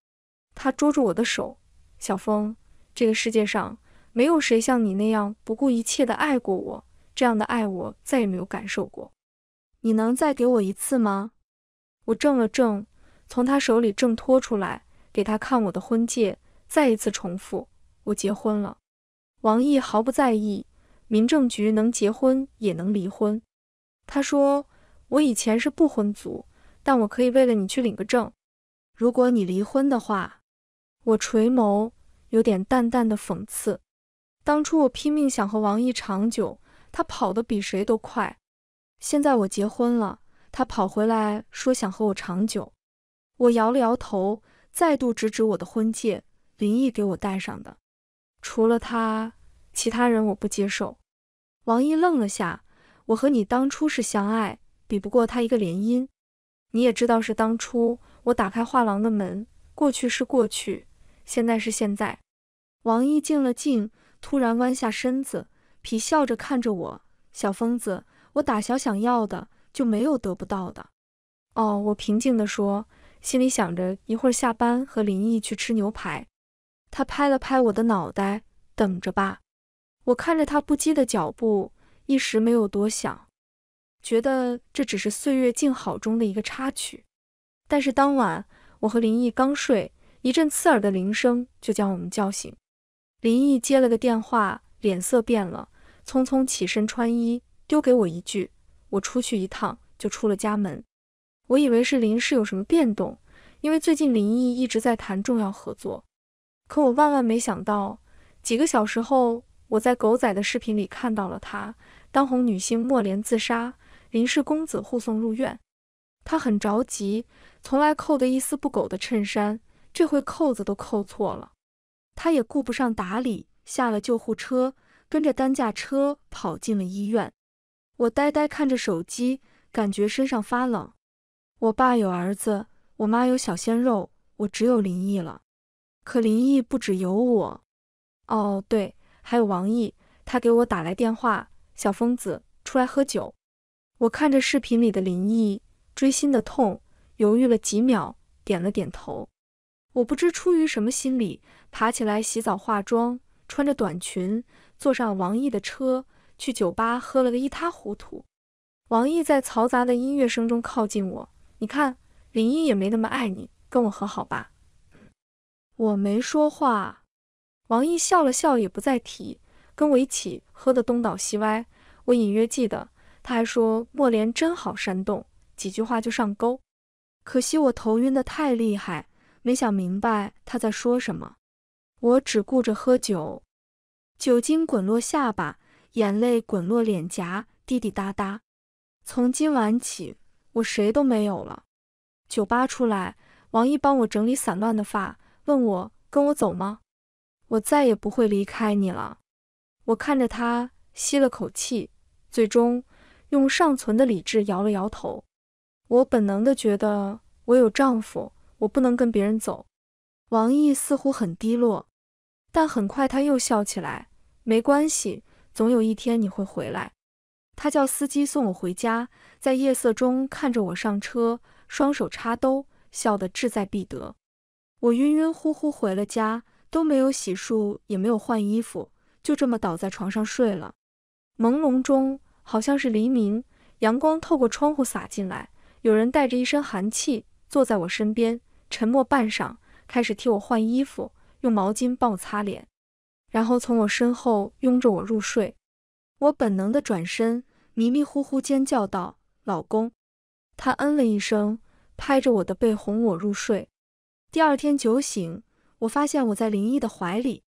他捉住我的手，小峰，这个世界上没有谁像你那样不顾一切的爱过我，这样的爱我再也没有感受过。你能再给我一次吗？我怔了怔，从他手里挣脱出来，给他看我的婚戒，再一次重复：我结婚了。王毅毫不在意，民政局能结婚也能离婚。他说。我以前是不婚族，但我可以为了你去领个证。如果你离婚的话，我垂眸，有点淡淡的讽刺。当初我拼命想和王毅长久，他跑得比谁都快。现在我结婚了，他跑回来说想和我长久。我摇了摇头，再度指指我的婚戒，林毅给我戴上的。除了他，其他人我不接受。王毅愣了下，我和你当初是相爱。比不过他一个联姻，你也知道是当初我打开画廊的门。过去是过去，现在是现在。王毅静了静，突然弯下身子，痞笑着看着我：“小疯子，我打小想要的就没有得不到的。”哦，我平静地说，心里想着一会儿下班和林毅去吃牛排。他拍了拍我的脑袋：“等着吧。”我看着他不羁的脚步，一时没有多想。觉得这只是岁月静好中的一个插曲，但是当晚我和林毅刚睡，一阵刺耳的铃声就将我们叫醒。林毅接了个电话，脸色变了，匆匆起身穿衣，丢给我一句“我出去一趟”，就出了家门。我以为是林氏有什么变动，因为最近林毅一直在谈重要合作。可我万万没想到，几个小时后，我在狗仔的视频里看到了他当红女星莫莲自杀。林氏公子护送入院，他很着急，从来扣得一丝不苟的衬衫，这回扣子都扣错了。他也顾不上打理，下了救护车，跟着担架车跑进了医院。我呆呆看着手机，感觉身上发冷。我爸有儿子，我妈有小鲜肉，我只有林毅了。可林毅不只有我，哦对，还有王毅，他给我打来电话：“小疯子，出来喝酒。”我看着视频里的林毅，锥心的痛，犹豫了几秒，点了点头。我不知出于什么心理，爬起来洗澡、化妆，穿着短裙，坐上王毅的车，去酒吧喝了个一塌糊涂。王毅在嘈杂的音乐声中靠近我：“你看，林毅也没那么爱你，跟我和好吧。”我没说话。王毅笑了笑，也不再提。跟我一起喝的东倒西歪，我隐约记得。他还说：“莫莲真好煽动，几句话就上钩。可惜我头晕的太厉害，没想明白他在说什么。我只顾着喝酒，酒精滚落下巴，眼泪滚落脸颊，滴滴答答。从今晚起，我谁都没有了。”酒吧出来，王毅帮我整理散乱的发，问我：“跟我走吗？”我再也不会离开你了。我看着他，吸了口气，最终。用尚存的理智摇了摇头，我本能地觉得我有丈夫，我不能跟别人走。王毅似乎很低落，但很快他又笑起来。没关系，总有一天你会回来。他叫司机送我回家，在夜色中看着我上车，双手插兜，笑得志在必得。我晕晕乎乎回了家，都没有洗漱，也没有换衣服，就这么倒在床上睡了。朦胧中。好像是黎明，阳光透过窗户洒进来。有人带着一身寒气坐在我身边，沉默半晌，开始替我换衣服，用毛巾帮我擦脸，然后从我身后拥着我入睡。我本能地转身，迷迷糊糊尖叫道：“老公！”他嗯了一声，拍着我的背哄我入睡。第二天酒醒，我发现我在林毅的怀里，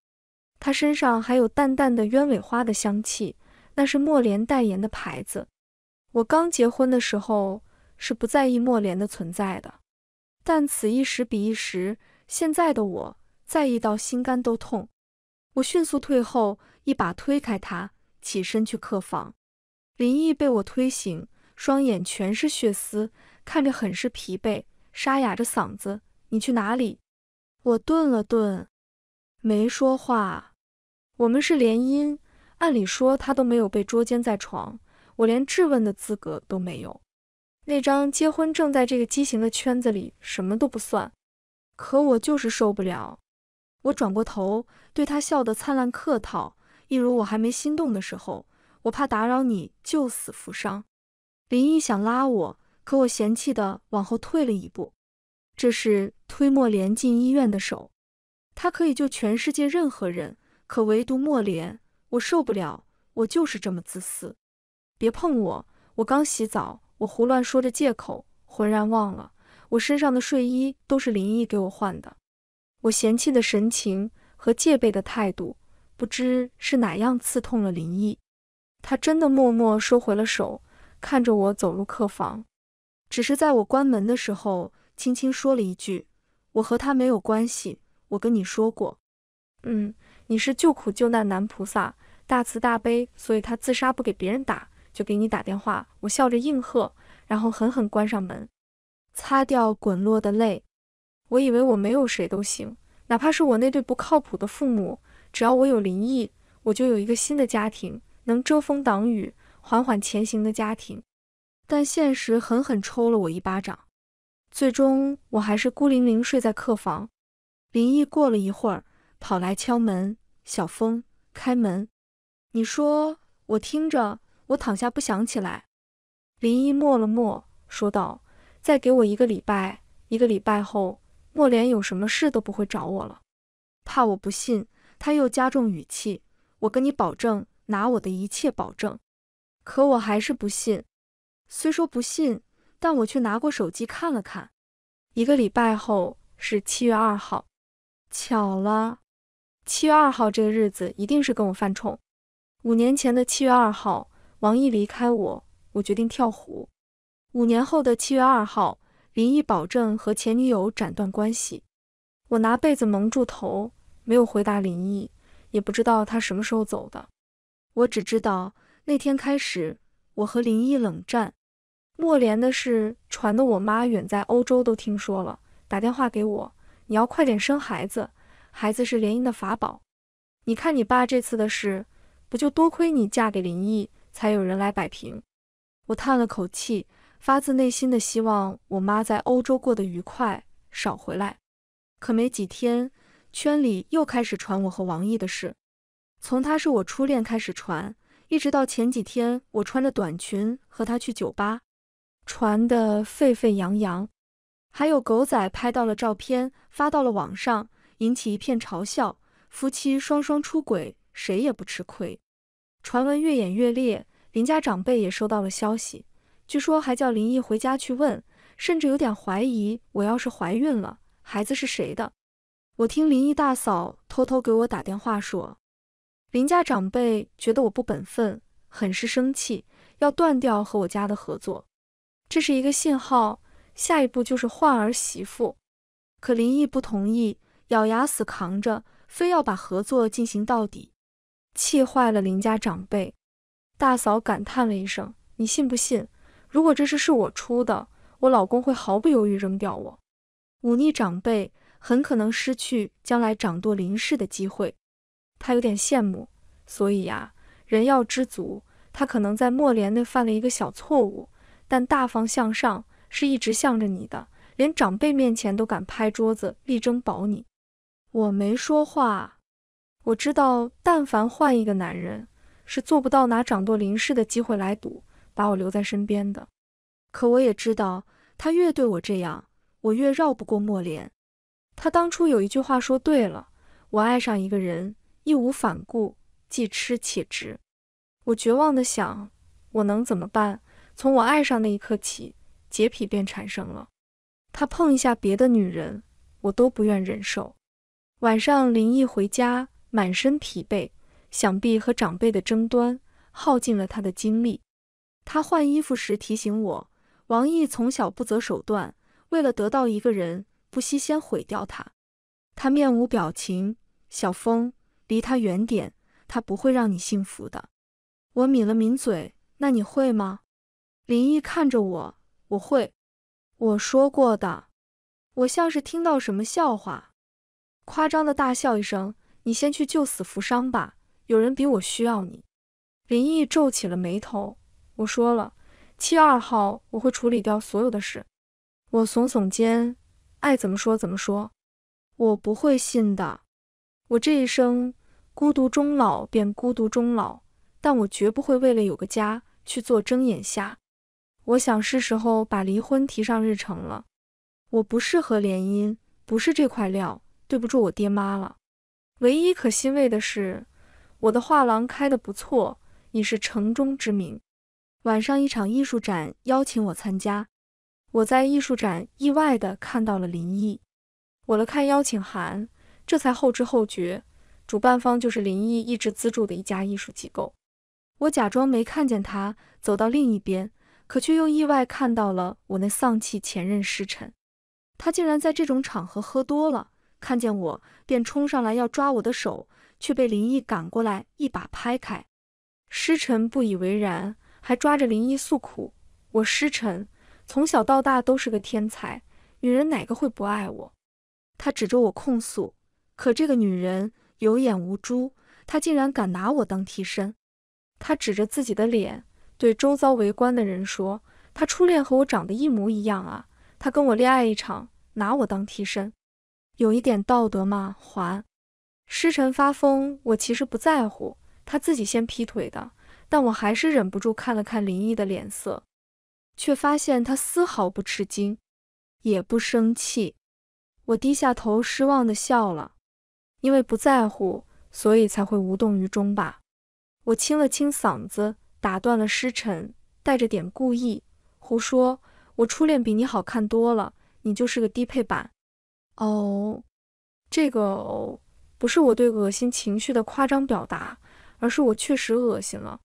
他身上还有淡淡的鸢尾花的香气。那是莫莲代言的牌子。我刚结婚的时候是不在意莫莲的存在的，但此一时彼一时，现在的我在意到心肝都痛。我迅速退后，一把推开他，起身去客房。林毅被我推醒，双眼全是血丝，看着很是疲惫，沙哑着嗓子：“你去哪里？”我顿了顿，没说话。我们是联姻。按理说他都没有被捉奸在床，我连质问的资格都没有。那张结婚证在这个畸形的圈子里什么都不算，可我就是受不了。我转过头对他笑得灿烂客套，一如我还没心动的时候。我怕打扰你救死扶伤，林毅想拉我，可我嫌弃的往后退了一步。这是推莫莲进医院的手，他可以救全世界任何人，可唯独莫莲。我受不了，我就是这么自私。别碰我，我刚洗澡。我胡乱说着借口，浑然忘了我身上的睡衣都是林毅给我换的。我嫌弃的神情和戒备的态度，不知是哪样刺痛了林毅。他真的默默收回了手，看着我走入客房。只是在我关门的时候，轻轻说了一句：“我和他没有关系。”我跟你说过。嗯。你是救苦救难男菩萨，大慈大悲，所以他自杀不给别人打，就给你打电话。我笑着应和，然后狠狠关上门，擦掉滚落的泪。我以为我没有谁都行，哪怕是我那对不靠谱的父母，只要我有灵异，我就有一个新的家庭，能遮风挡雨，缓缓前行的家庭。但现实狠狠抽了我一巴掌，最终我还是孤零零睡在客房。灵异过了一会儿，跑来敲门。小峰，开门。你说，我听着，我躺下不想起来。林一默了默，说道：“再给我一个礼拜，一个礼拜后，莫连有什么事都不会找我了。”怕我不信，他又加重语气：“我跟你保证，拿我的一切保证。”可我还是不信。虽说不信，但我却拿过手机看了看，一个礼拜后是七月二号，巧了。七月二号这个日子一定是跟我犯冲。五年前的七月二号，王毅离开我，我决定跳湖。五年后的七月二号，林毅保证和前女友斩断关系。我拿被子蒙住头，没有回答林毅，也不知道他什么时候走的。我只知道那天开始，我和林毅冷战。莫莲的事传的，我妈远在欧洲都听说了，打电话给我，你要快点生孩子。孩子是联姻的法宝，你看你爸这次的事，不就多亏你嫁给林毅，才有人来摆平？我叹了口气，发自内心的希望我妈在欧洲过得愉快，少回来。可没几天，圈里又开始传我和王毅的事，从他是我初恋开始传，一直到前几天我穿着短裙和他去酒吧，传得沸沸扬扬，还有狗仔拍到了照片，发到了网上。引起一片嘲笑，夫妻双双出轨，谁也不吃亏。传闻越演越烈，林家长辈也收到了消息，据说还叫林毅回家去问，甚至有点怀疑我要是怀孕了，孩子是谁的。我听林毅大嫂偷偷给我打电话说，林家长辈觉得我不本分，很是生气，要断掉和我家的合作。这是一个信号，下一步就是换儿媳妇。可林毅不同意。咬牙死扛着，非要把合作进行到底，气坏了林家长辈。大嫂感叹了一声：“你信不信？如果这事是我出的，我老公会毫不犹豫扔掉我。忤逆长辈，很可能失去将来掌舵林氏的机会。”她有点羡慕，所以呀，人要知足。她可能在莫莲那犯了一个小错误，但大方向上是一直向着你的，连长辈面前都敢拍桌子，力争保你。我没说话，我知道，但凡换一个男人，是做不到拿掌舵林氏的机会来赌，把我留在身边的。可我也知道，他越对我这样，我越绕不过莫莲。他当初有一句话说对了：我爱上一个人，义无反顾，既痴且执。我绝望地想，我能怎么办？从我爱上那一刻起，洁癖便产生了。他碰一下别的女人，我都不愿忍受。晚上，林毅回家，满身疲惫，想必和长辈的争端耗尽了他的精力。他换衣服时提醒我：“王毅从小不择手段，为了得到一个人，不惜先毁掉他。”他面无表情：“小风，离他远点，他不会让你幸福的。”我抿了抿嘴：“那你会吗？”林毅看着我：“我会，我说过的。”我像是听到什么笑话。夸张的大笑一声，你先去救死扶伤吧，有人比我需要你。林毅皱起了眉头，我说了，七二号我会处理掉所有的事。我耸耸肩，爱怎么说怎么说，我不会信的。我这一生孤独终老便孤独终老，但我绝不会为了有个家去做睁眼瞎。我想是时候把离婚提上日程了。我不适合联姻，不是这块料。对不住我爹妈了。唯一可欣慰的是，我的画廊开得不错，已是城中之名。晚上一场艺术展邀请我参加，我在艺术展意外地看到了林毅。我了看邀请函，这才后知后觉，主办方就是林毅一直资助的一家艺术机构。我假装没看见他，走到另一边，可却又意外看到了我那丧气前任师臣。他竟然在这种场合喝多了。看见我，便冲上来要抓我的手，却被林毅赶过来一把拍开。师臣不以为然，还抓着林毅诉苦：“我师臣从小到大都是个天才，女人哪个会不爱我？”他指着我控诉：“可这个女人有眼无珠，她竟然敢拿我当替身。”他指着自己的脸，对周遭围观的人说：“他初恋和我长得一模一样啊，他跟我恋爱一场，拿我当替身。”有一点道德吗？还师臣发疯，我其实不在乎，他自己先劈腿的，但我还是忍不住看了看林毅的脸色，却发现他丝毫不吃惊，也不生气。我低下头，失望的笑了，因为不在乎，所以才会无动于衷吧。我清了清嗓子，打断了师臣，带着点故意胡说：“我初恋比你好看多了，你就是个低配版。”哦，这个哦不是我对恶心情绪的夸张表达，而是我确实恶心了。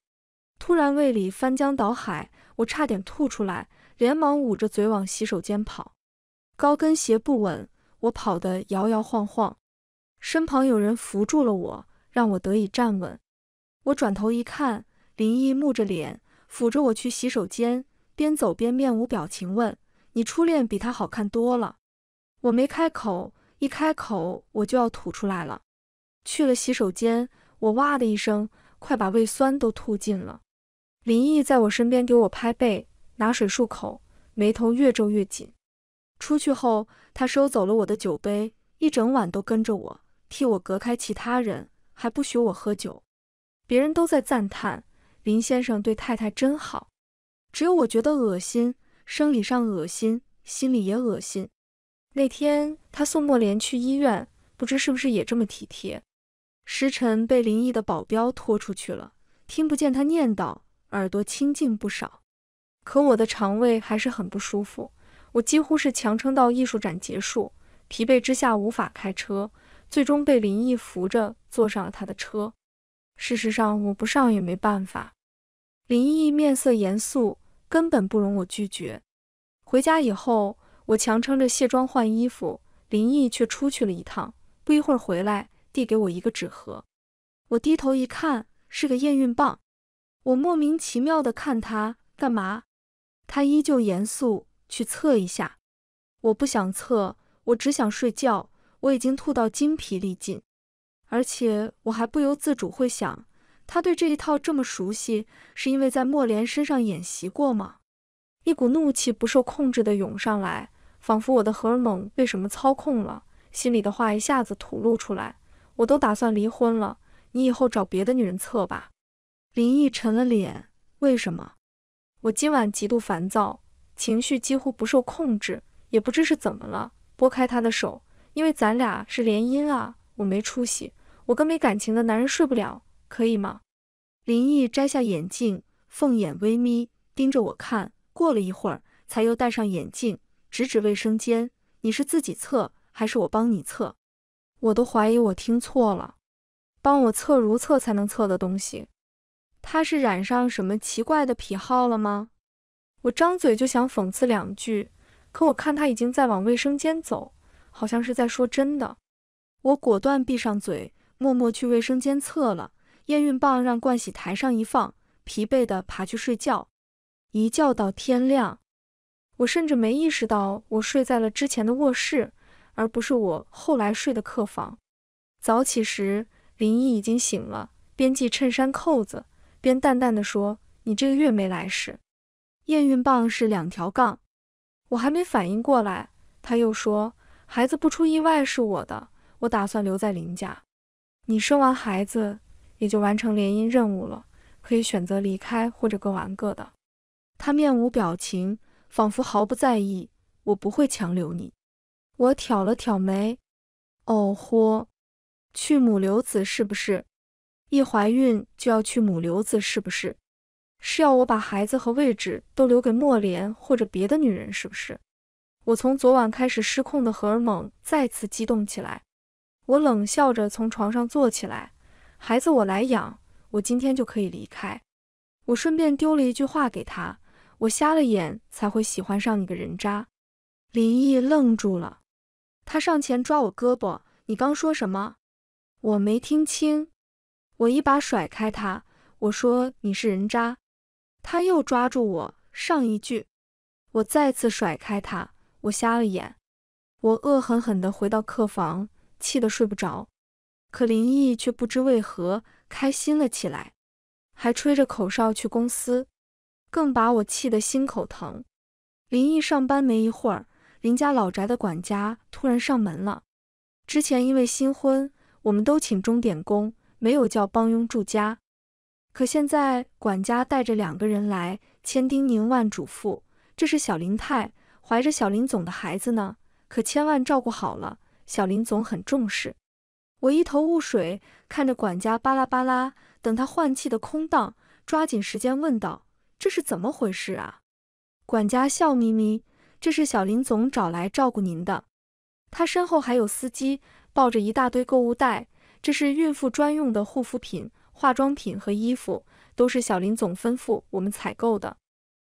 突然胃里翻江倒海，我差点吐出来，连忙捂着嘴往洗手间跑。高跟鞋不稳，我跑得摇摇晃晃，身旁有人扶住了我，让我得以站稳。我转头一看，林毅木着脸扶着我去洗手间，边走边面无表情问：“你初恋比他好看多了。”我没开口，一开口我就要吐出来了。去了洗手间，我哇的一声，快把胃酸都吐尽了。林毅在我身边给我拍背，拿水漱口，眉头越皱越紧。出去后，他收走了我的酒杯，一整晚都跟着我，替我隔开其他人，还不许我喝酒。别人都在赞叹林先生对太太真好，只有我觉得恶心，生理上恶心，心里也恶心。那天他送莫莲去医院，不知是不是也这么体贴。时辰被林毅的保镖拖出去了，听不见他念叨，耳朵清净不少。可我的肠胃还是很不舒服，我几乎是强撑到艺术展结束，疲惫之下无法开车，最终被林毅扶着坐上了他的车。事实上，我不上也没办法。林毅面色严肃，根本不容我拒绝。回家以后。我强撑着卸妆换衣服，林毅却出去了一趟，不一会儿回来递给我一个纸盒。我低头一看，是个验孕棒。我莫名其妙的看他干嘛？他依旧严肃，去测一下。我不想测，我只想睡觉。我已经吐到精疲力尽，而且我还不由自主会想，他对这一套这么熟悉，是因为在莫莲身上演习过吗？一股怒气不受控制的涌上来。仿佛我的荷尔蒙被什么操控了，心里的话一下子吐露出来，我都打算离婚了。你以后找别的女人测吧。林毅沉了脸，为什么？我今晚极度烦躁，情绪几乎不受控制，也不知是怎么了。拨开他的手，因为咱俩是联姻啊，我没出息，我跟没感情的男人睡不了，可以吗？林毅摘下眼镜，凤眼微眯，盯着我看过了一会儿，才又戴上眼镜。直指卫生间，你是自己测还是我帮你测？我都怀疑我听错了。帮我测如厕才能测的东西，他是染上什么奇怪的癖好了吗？我张嘴就想讽刺两句，可我看他已经在往卫生间走，好像是在说真的。我果断闭上嘴，默默去卫生间测了验孕棒，让盥洗台上一放，疲惫的爬去睡觉，一觉到天亮。我甚至没意识到，我睡在了之前的卧室，而不是我后来睡的客房。早起时，林一已经醒了，边系衬衫扣子，边淡淡的说：“你这个月没来事。”验孕棒是两条杠。”我还没反应过来，他又说：“孩子不出意外是我的，我打算留在林家。你生完孩子，也就完成联姻任务了，可以选择离开或者各玩各的。”他面无表情。仿佛毫不在意，我不会强留你。我挑了挑眉，哦豁，去母留子是不是？一怀孕就要去母留子是不是？是要我把孩子和位置都留给莫莲或者别的女人是不是？我从昨晚开始失控的荷尔蒙再次激动起来，我冷笑着从床上坐起来，孩子我来养，我今天就可以离开。我顺便丢了一句话给他。我瞎了眼才会喜欢上你个人渣！林毅愣住了，他上前抓我胳膊，你刚说什么？我没听清。我一把甩开他，我说你是人渣。他又抓住我，上一句。我再次甩开他，我瞎了眼。我恶狠狠的回到客房，气得睡不着。可林毅却不知为何开心了起来，还吹着口哨去公司。更把我气得心口疼。林毅上班没一会儿，林家老宅的管家突然上门了。之前因为新婚，我们都请钟点工，没有叫帮佣住家。可现在管家带着两个人来，千叮咛万嘱咐：“这是小林太怀着小林总的孩子呢，可千万照顾好了。”小林总很重视。我一头雾水，看着管家巴拉巴拉，等他换气的空档，抓紧时间问道。这是怎么回事啊？管家笑眯眯，这是小林总找来照顾您的。他身后还有司机，抱着一大堆购物袋，这是孕妇专用的护肤品、化妆品和衣服，都是小林总吩咐我们采购的。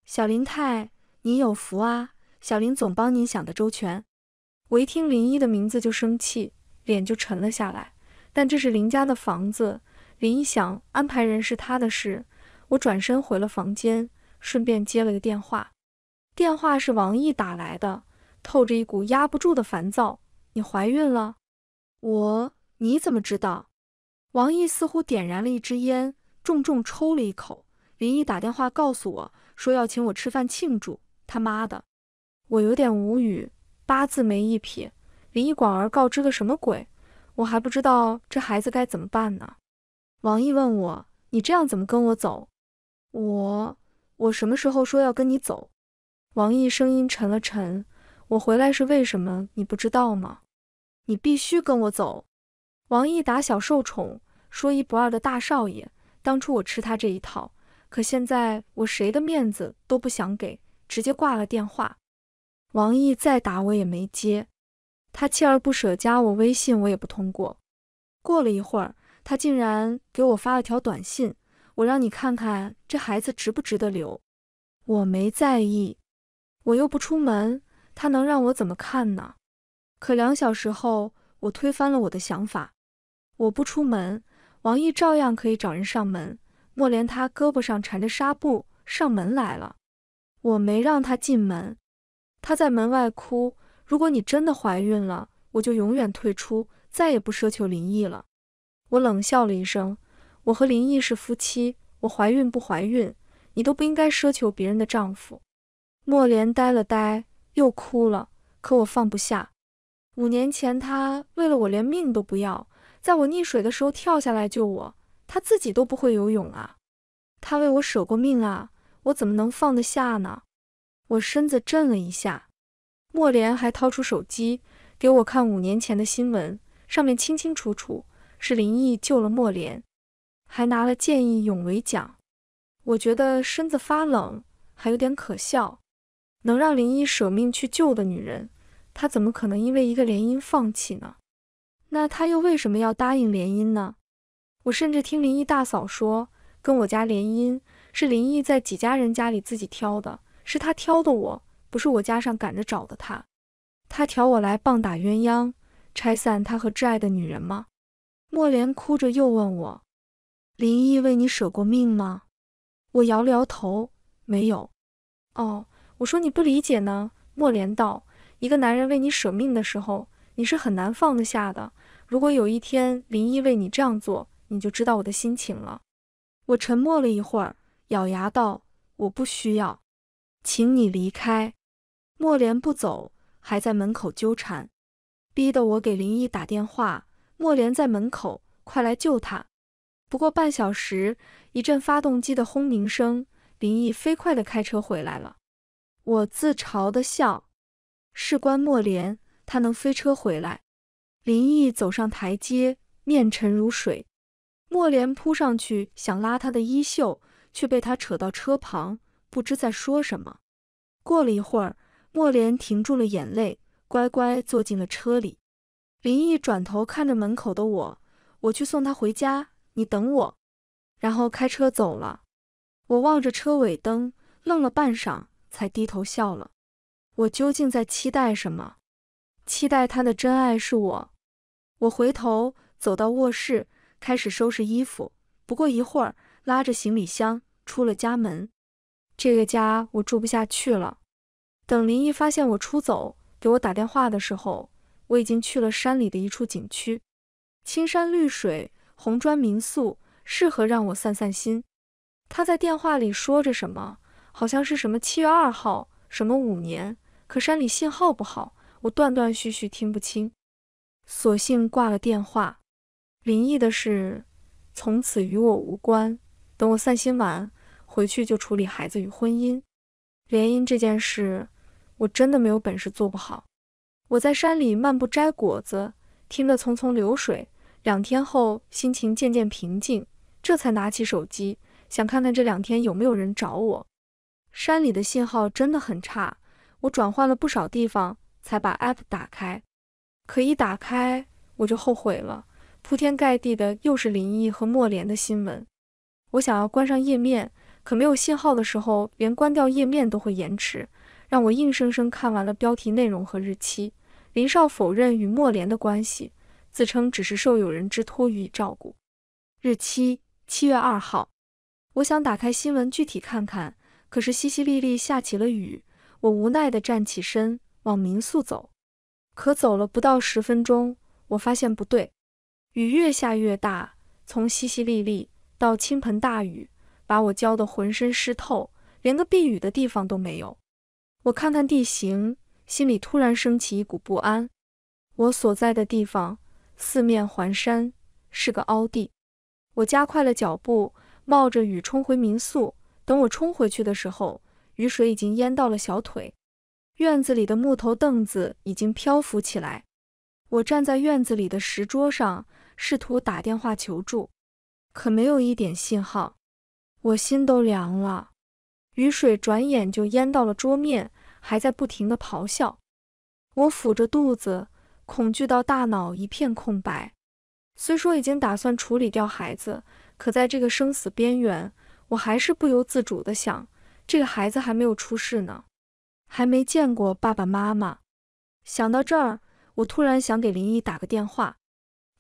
小林太，你有福啊！小林总帮您想的周全。我一听林一的名字就生气，脸就沉了下来。但这是林家的房子，林一想安排人是他的事。我转身回了房间，顺便接了个电话。电话是王毅打来的，透着一股压不住的烦躁。你怀孕了？我？你怎么知道？王毅似乎点燃了一支烟，重重抽了一口。林毅打电话告诉我，说要请我吃饭庆祝。他妈的！我有点无语，八字没一撇，林毅广而告之个什么鬼？我还不知道这孩子该怎么办呢。王毅问我，你这样怎么跟我走？我我什么时候说要跟你走？王毅声音沉了沉，我回来是为什么？你不知道吗？你必须跟我走。王毅打小受宠，说一不二的大少爷，当初我吃他这一套，可现在我谁的面子都不想给，直接挂了电话。王毅再打我也没接，他锲而不舍加我微信，我也不通过。过了一会儿，他竟然给我发了条短信。我让你看看这孩子值不值得留，我没在意，我又不出门，他能让我怎么看呢？可两小时后，我推翻了我的想法，我不出门，王毅照样可以找人上门。莫莲他胳膊上缠着纱布，上门来了，我没让他进门，他在门外哭。如果你真的怀孕了，我就永远退出，再也不奢求林毅了。我冷笑了一声。我和林毅是夫妻，我怀孕不怀孕，你都不应该奢求别人的丈夫。莫莲呆了呆，又哭了。可我放不下，五年前他为了我连命都不要，在我溺水的时候跳下来救我，他自己都不会游泳啊，他为我舍过命啊，我怎么能放得下呢？我身子震了一下，莫莲还掏出手机给我看五年前的新闻，上面清清楚楚是林毅救了莫莲。还拿了见义勇为奖，我觉得身子发冷，还有点可笑。能让林毅舍命去救的女人，他怎么可能因为一个联姻放弃呢？那他又为什么要答应联姻呢？我甚至听林毅大嫂说，跟我家联姻是林毅在几家人家里自己挑的，是他挑的，我不是我加上赶着找的他。他挑我来棒打鸳鸯，拆散他和挚爱的女人吗？莫莲哭着又问我。林毅为你舍过命吗？我摇了摇头，没有。哦，我说你不理解呢。莫莲道，一个男人为你舍命的时候，你是很难放得下的。如果有一天林毅为你这样做，你就知道我的心情了。我沉默了一会儿，咬牙道：“我不需要，请你离开。”莫莲不走，还在门口纠缠，逼得我给林毅打电话。莫莲在门口，快来救他！不过半小时，一阵发动机的轰鸣声，林毅飞快地开车回来了。我自嘲地笑。事关莫莲，他能飞车回来。林毅走上台阶，面沉如水。莫莲扑上去想拉他的衣袖，却被他扯到车旁，不知在说什么。过了一会儿，莫莲停住了眼泪，乖乖坐进了车里。林毅转头看着门口的我，我去送他回家。你等我，然后开车走了。我望着车尾灯，愣了半晌，才低头笑了。我究竟在期待什么？期待他的真爱是我。我回头走到卧室，开始收拾衣服。不过一会儿，拉着行李箱出了家门。这个家我住不下去了。等林毅发现我出走，给我打电话的时候，我已经去了山里的一处景区，青山绿水。红砖民宿适合让我散散心。他在电话里说着什么，好像是什么七月二号，什么五年。可山里信号不好，我断断续续听不清，索性挂了电话。林异的事从此与我无关。等我散心完，回去就处理孩子与婚姻联姻这件事。我真的没有本事做不好。我在山里漫步摘果子，听得淙淙流水。两天后，心情渐渐平静，这才拿起手机，想看看这两天有没有人找我。山里的信号真的很差，我转换了不少地方才把 app 打开。可一打开，我就后悔了，铺天盖地的又是林毅和莫莲的新闻。我想要关上页面，可没有信号的时候，连关掉页面都会延迟，让我硬生生看完了标题、内容和日期。林少否认与莫莲的关系。自称只是受友人之托予以照顾。日期七月二号。我想打开新闻具体看看，可是淅淅沥沥下起了雨。我无奈地站起身往民宿走，可走了不到十分钟，我发现不对，雨越下越大，从淅淅沥沥到倾盆大雨，把我浇得浑身湿透，连个避雨的地方都没有。我看看地形，心里突然升起一股不安。我所在的地方。四面环山，是个凹地。我加快了脚步，冒着雨冲回民宿。等我冲回去的时候，雨水已经淹到了小腿。院子里的木头凳子已经漂浮起来。我站在院子里的石桌上，试图打电话求助，可没有一点信号。我心都凉了。雨水转眼就淹到了桌面，还在不停地咆哮。我抚着肚子。恐惧到大脑一片空白。虽说已经打算处理掉孩子，可在这个生死边缘，我还是不由自主的想：这个孩子还没有出世呢，还没见过爸爸妈妈。想到这儿，我突然想给林毅打个电话，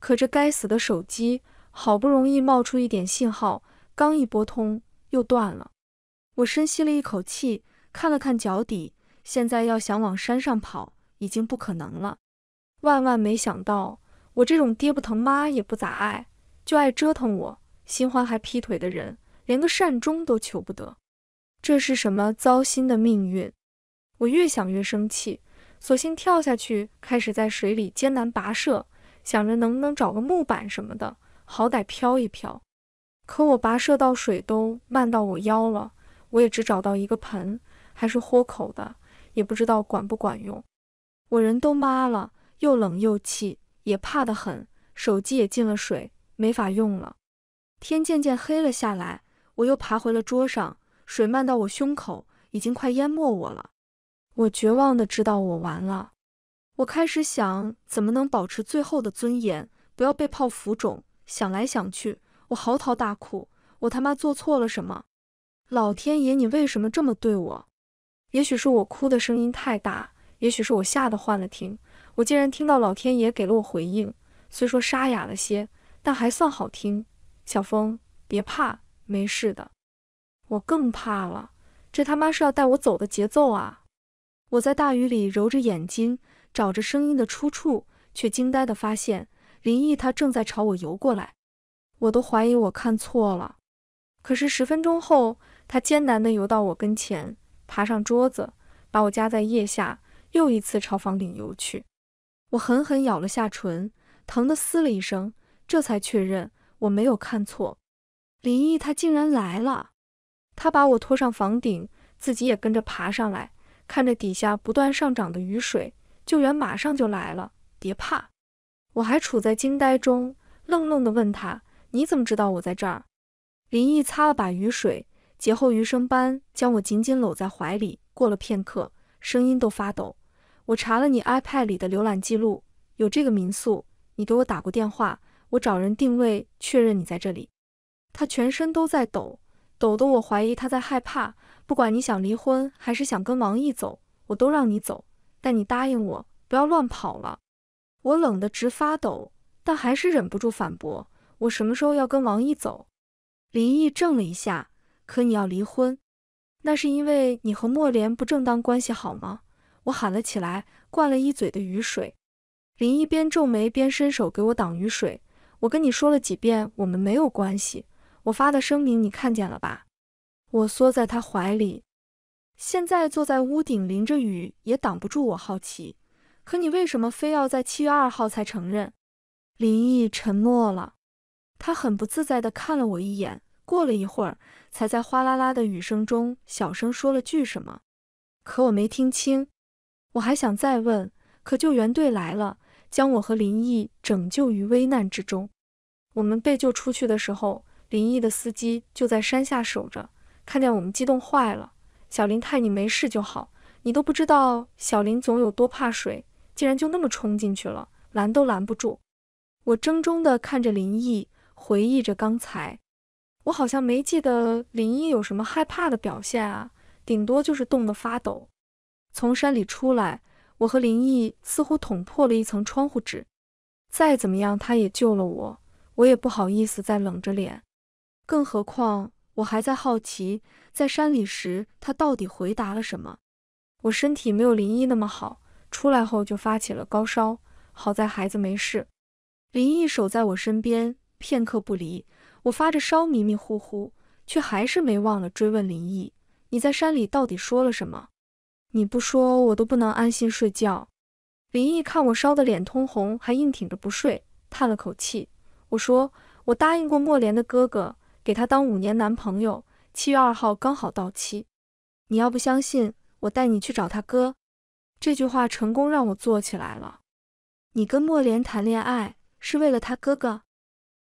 可这该死的手机好不容易冒出一点信号，刚一拨通又断了。我深吸了一口气，看了看脚底，现在要想往山上跑已经不可能了。万万没想到，我这种爹不疼妈也不咋爱，就爱折腾我，新欢还劈腿的人，连个善终都求不得。这是什么糟心的命运？我越想越生气，索性跳下去，开始在水里艰难跋涉，想着能不能找个木板什么的，好歹飘一飘。可我跋涉到水都漫到我腰了，我也只找到一个盆，还是豁口的，也不知道管不管用。我人都麻了。又冷又气，也怕得很，手机也进了水，没法用了。天渐渐黑了下来，我又爬回了桌上，水漫到我胸口，已经快淹没我了。我绝望的知道我完了。我开始想怎么能保持最后的尊严，不要被泡浮肿。想来想去，我嚎啕大哭。我他妈做错了什么？老天爷，你为什么这么对我？也许是我哭的声音太大，也许是我吓得换了听。我竟然听到老天爷给了我回应，虽说沙哑了些，但还算好听。小风，别怕，没事的。我更怕了，这他妈是要带我走的节奏啊！我在大雨里揉着眼睛，找着声音的出处，却惊呆的发现林毅他正在朝我游过来。我都怀疑我看错了，可是十分钟后，他艰难的游到我跟前，爬上桌子，把我夹在腋下，又一次朝房顶游去。我狠狠咬了下唇，疼得嘶了一声，这才确认我没有看错。林毅，他竟然来了！他把我拖上房顶，自己也跟着爬上来，看着底下不断上涨的雨水，救援马上就来了，别怕！我还处在惊呆中，愣愣地问他：“你怎么知道我在这儿？”林毅擦了把雨水，劫后余生般将我紧紧搂在怀里。过了片刻，声音都发抖。我查了你 iPad 里的浏览记录，有这个民宿，你给我打过电话，我找人定位确认你在这里。他全身都在抖，抖得我怀疑他在害怕。不管你想离婚还是想跟王毅走，我都让你走，但你答应我不要乱跑了。我冷得直发抖，但还是忍不住反驳：我什么时候要跟王毅走？林毅怔了一下，可你要离婚，那是因为你和莫莲不正当关系好吗？我喊了起来，灌了一嘴的雨水。林毅边皱眉边伸手给我挡雨水。我跟你说了几遍，我们没有关系。我发的声明你看见了吧？我缩在他怀里，现在坐在屋顶淋着雨也挡不住我好奇。可你为什么非要在七月二号才承认？林毅沉默了，他很不自在地看了我一眼，过了一会儿才在哗啦啦的雨声中小声说了句什么，可我没听清。我还想再问，可救援队来了，将我和林毅拯救于危难之中。我们被救出去的时候，林毅的司机就在山下守着，看见我们激动坏了。小林太，你没事就好，你都不知道小林总有多怕水，竟然就那么冲进去了，拦都拦不住。我怔怔地看着林毅，回忆着刚才，我好像没记得林毅有什么害怕的表现啊，顶多就是冻得发抖。从山里出来，我和林毅似乎捅破了一层窗户纸。再怎么样，他也救了我，我也不好意思再冷着脸。更何况，我还在好奇，在山里时他到底回答了什么。我身体没有林毅那么好，出来后就发起了高烧。好在孩子没事，林毅守在我身边片刻不离。我发着烧，迷迷糊糊，却还是没忘了追问林毅：“你在山里到底说了什么？”你不说我都不能安心睡觉。林毅看我烧得脸通红，还硬挺着不睡，叹了口气。我说：“我答应过莫莲的哥哥，给他当五年男朋友，七月二号刚好到期。你要不相信，我带你去找他哥。”这句话成功让我坐起来了。你跟莫莲谈恋爱是为了他哥哥？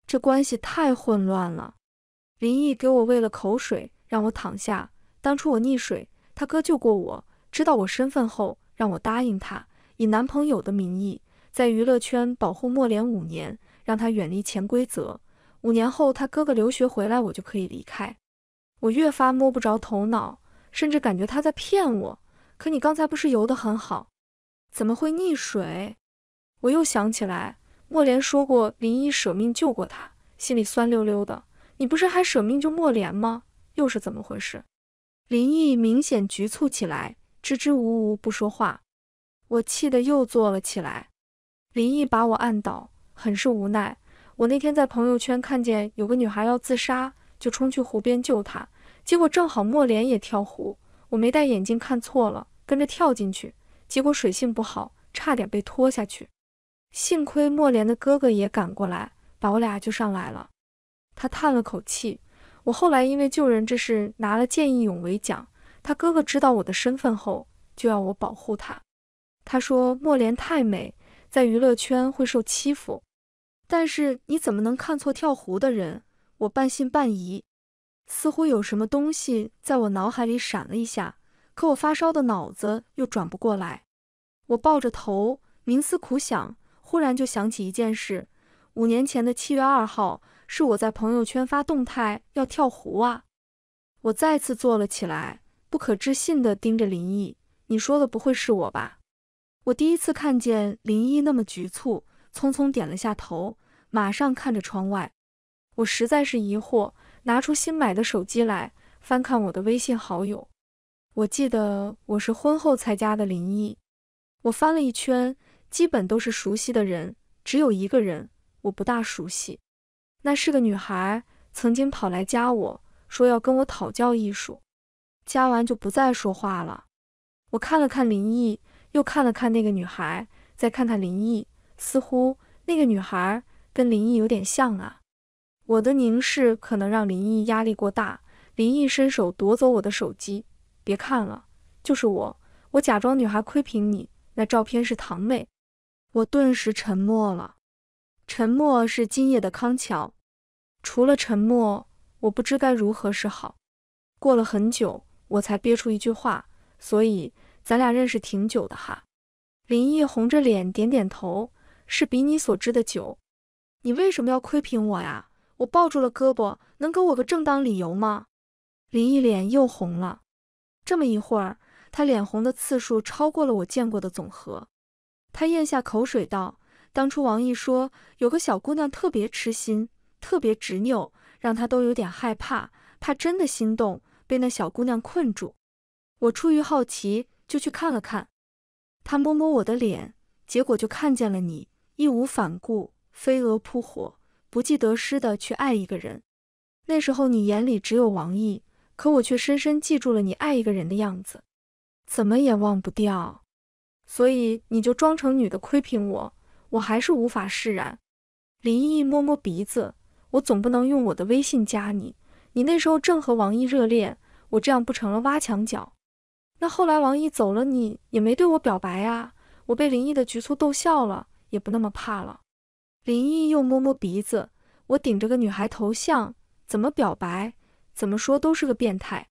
这关系太混乱了。林毅给我喂了口水，让我躺下。当初我溺水，他哥救过我。知道我身份后，让我答应他，以男朋友的名义在娱乐圈保护莫莲五年，让他远离潜规则。五年后，他哥哥留学回来，我就可以离开。我越发摸不着头脑，甚至感觉他在骗我。可你刚才不是游得很好，怎么会溺水？我又想起来莫莲说过，林毅舍命救过他，心里酸溜溜的。你不是还舍命救莫莲吗？又是怎么回事？林毅明显局促起来。支支吾吾不说话，我气得又坐了起来。林毅把我按倒，很是无奈。我那天在朋友圈看见有个女孩要自杀，就冲去湖边救她，结果正好莫莲也跳湖，我没戴眼镜看错了，跟着跳进去，结果水性不好，差点被拖下去。幸亏莫莲的哥哥也赶过来，把我俩救上来了。他叹了口气。我后来因为救人这事拿了见义勇为奖。他哥哥知道我的身份后，就要我保护他。他说：“莫莲太美，在娱乐圈会受欺负。”但是你怎么能看错跳湖的人？我半信半疑，似乎有什么东西在我脑海里闪了一下，可我发烧的脑子又转不过来。我抱着头冥思苦想，忽然就想起一件事：五年前的七月二号，是我在朋友圈发动态要跳湖啊！我再次坐了起来。不可置信的盯着林毅，你说的不会是我吧？我第一次看见林毅那么局促，匆匆点了下头，马上看着窗外。我实在是疑惑，拿出新买的手机来翻看我的微信好友。我记得我是婚后才加的林毅，我翻了一圈，基本都是熟悉的人，只有一个人我不大熟悉，那是个女孩，曾经跑来加我说要跟我讨教艺术。加完就不再说话了。我看了看林毅，又看了看那个女孩，再看看林毅，似乎那个女孩跟林毅有点像啊。我的凝视可能让林毅压力过大，林毅伸手夺走我的手机，别看了，就是我，我假装女孩窥屏你，那照片是堂妹。我顿时沉默了，沉默是今夜的康桥，除了沉默，我不知该如何是好。过了很久。我才憋出一句话，所以咱俩认识挺久的哈。林毅红着脸点点头，是比你所知的久。你为什么要窥屏我呀？我抱住了胳膊，能给我个正当理由吗？林毅脸又红了，这么一会儿，他脸红的次数超过了我见过的总和。他咽下口水道：“当初王毅说有个小姑娘特别痴心，特别执拗，让他都有点害怕，怕真的心动。”被那小姑娘困住，我出于好奇就去看了看。她摸摸我的脸，结果就看见了你，义无反顾，飞蛾扑火，不计得失的去爱一个人。那时候你眼里只有王毅，可我却深深记住了你爱一个人的样子，怎么也忘不掉。所以你就装成女的窥屏我，我还是无法释然。林毅摸摸鼻子，我总不能用我的微信加你。你那时候正和王毅热恋，我这样不成了挖墙脚？那后来王毅走了，你也没对我表白啊？我被林毅的局促逗笑了，也不那么怕了。林毅又摸摸鼻子，我顶着个女孩头像，怎么表白？怎么说都是个变态。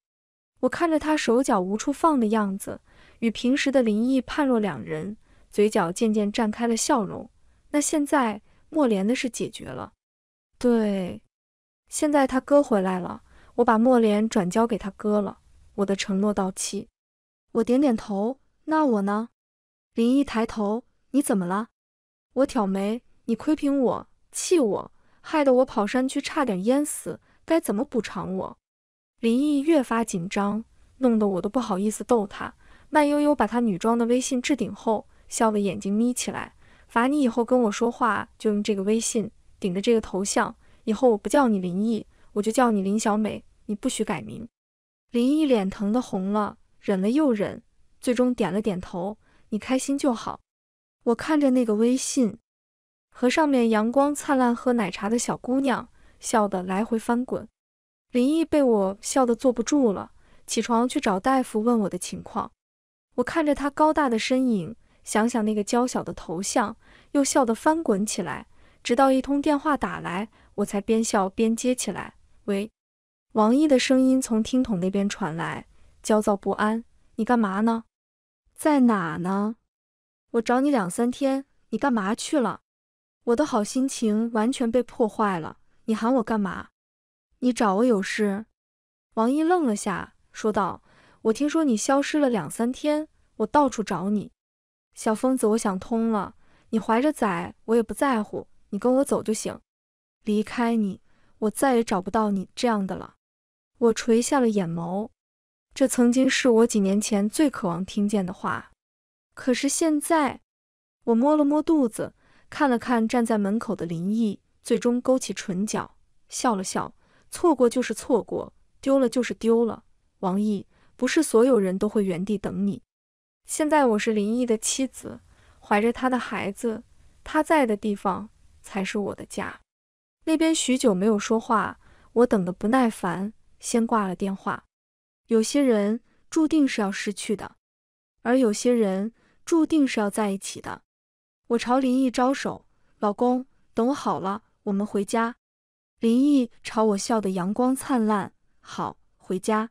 我看着他手脚无处放的样子，与平时的林毅判若两人，嘴角渐渐绽开了笑容。那现在莫莲的事解决了？对。现在他哥回来了，我把莫莲转交给他哥了。我的承诺到期，我点点头。那我呢？林毅抬头，你怎么了？我挑眉，你亏平我，气我，害得我跑山区差点淹死，该怎么补偿我？林毅越发紧张，弄得我都不好意思逗他。慢悠悠把他女装的微信置顶后，笑得眼睛眯起来，罚你以后跟我说话就用这个微信，顶着这个头像。以后我不叫你林毅，我就叫你林小美。你不许改名。林毅脸疼的红了，忍了又忍，最终点了点头。你开心就好。我看着那个微信和上面阳光灿烂喝奶茶的小姑娘，笑得来回翻滚。林毅被我笑得坐不住了，起床去找大夫问我的情况。我看着他高大的身影，想想那个娇小的头像，又笑得翻滚起来，直到一通电话打来。我才边笑边接起来，喂，王毅的声音从听筒那边传来，焦躁不安。你干嘛呢？在哪呢？我找你两三天，你干嘛去了？我的好心情完全被破坏了。你喊我干嘛？你找我有事？王毅愣了下，说道：“我听说你消失了两三天，我到处找你。小疯子，我想通了，你怀着崽，我也不在乎，你跟我走就行。”离开你，我再也找不到你这样的了。我垂下了眼眸，这曾经是我几年前最渴望听见的话。可是现在，我摸了摸肚子，看了看站在门口的林毅，最终勾起唇角笑了笑。错过就是错过，丢了就是丢了。王毅，不是所有人都会原地等你。现在我是林毅的妻子，怀着他的孩子，他在的地方才是我的家。那边许久没有说话，我等得不耐烦，先挂了电话。有些人注定是要失去的，而有些人注定是要在一起的。我朝林毅招手：“老公，等我好了，我们回家。”林毅朝我笑得阳光灿烂：“好，回家。”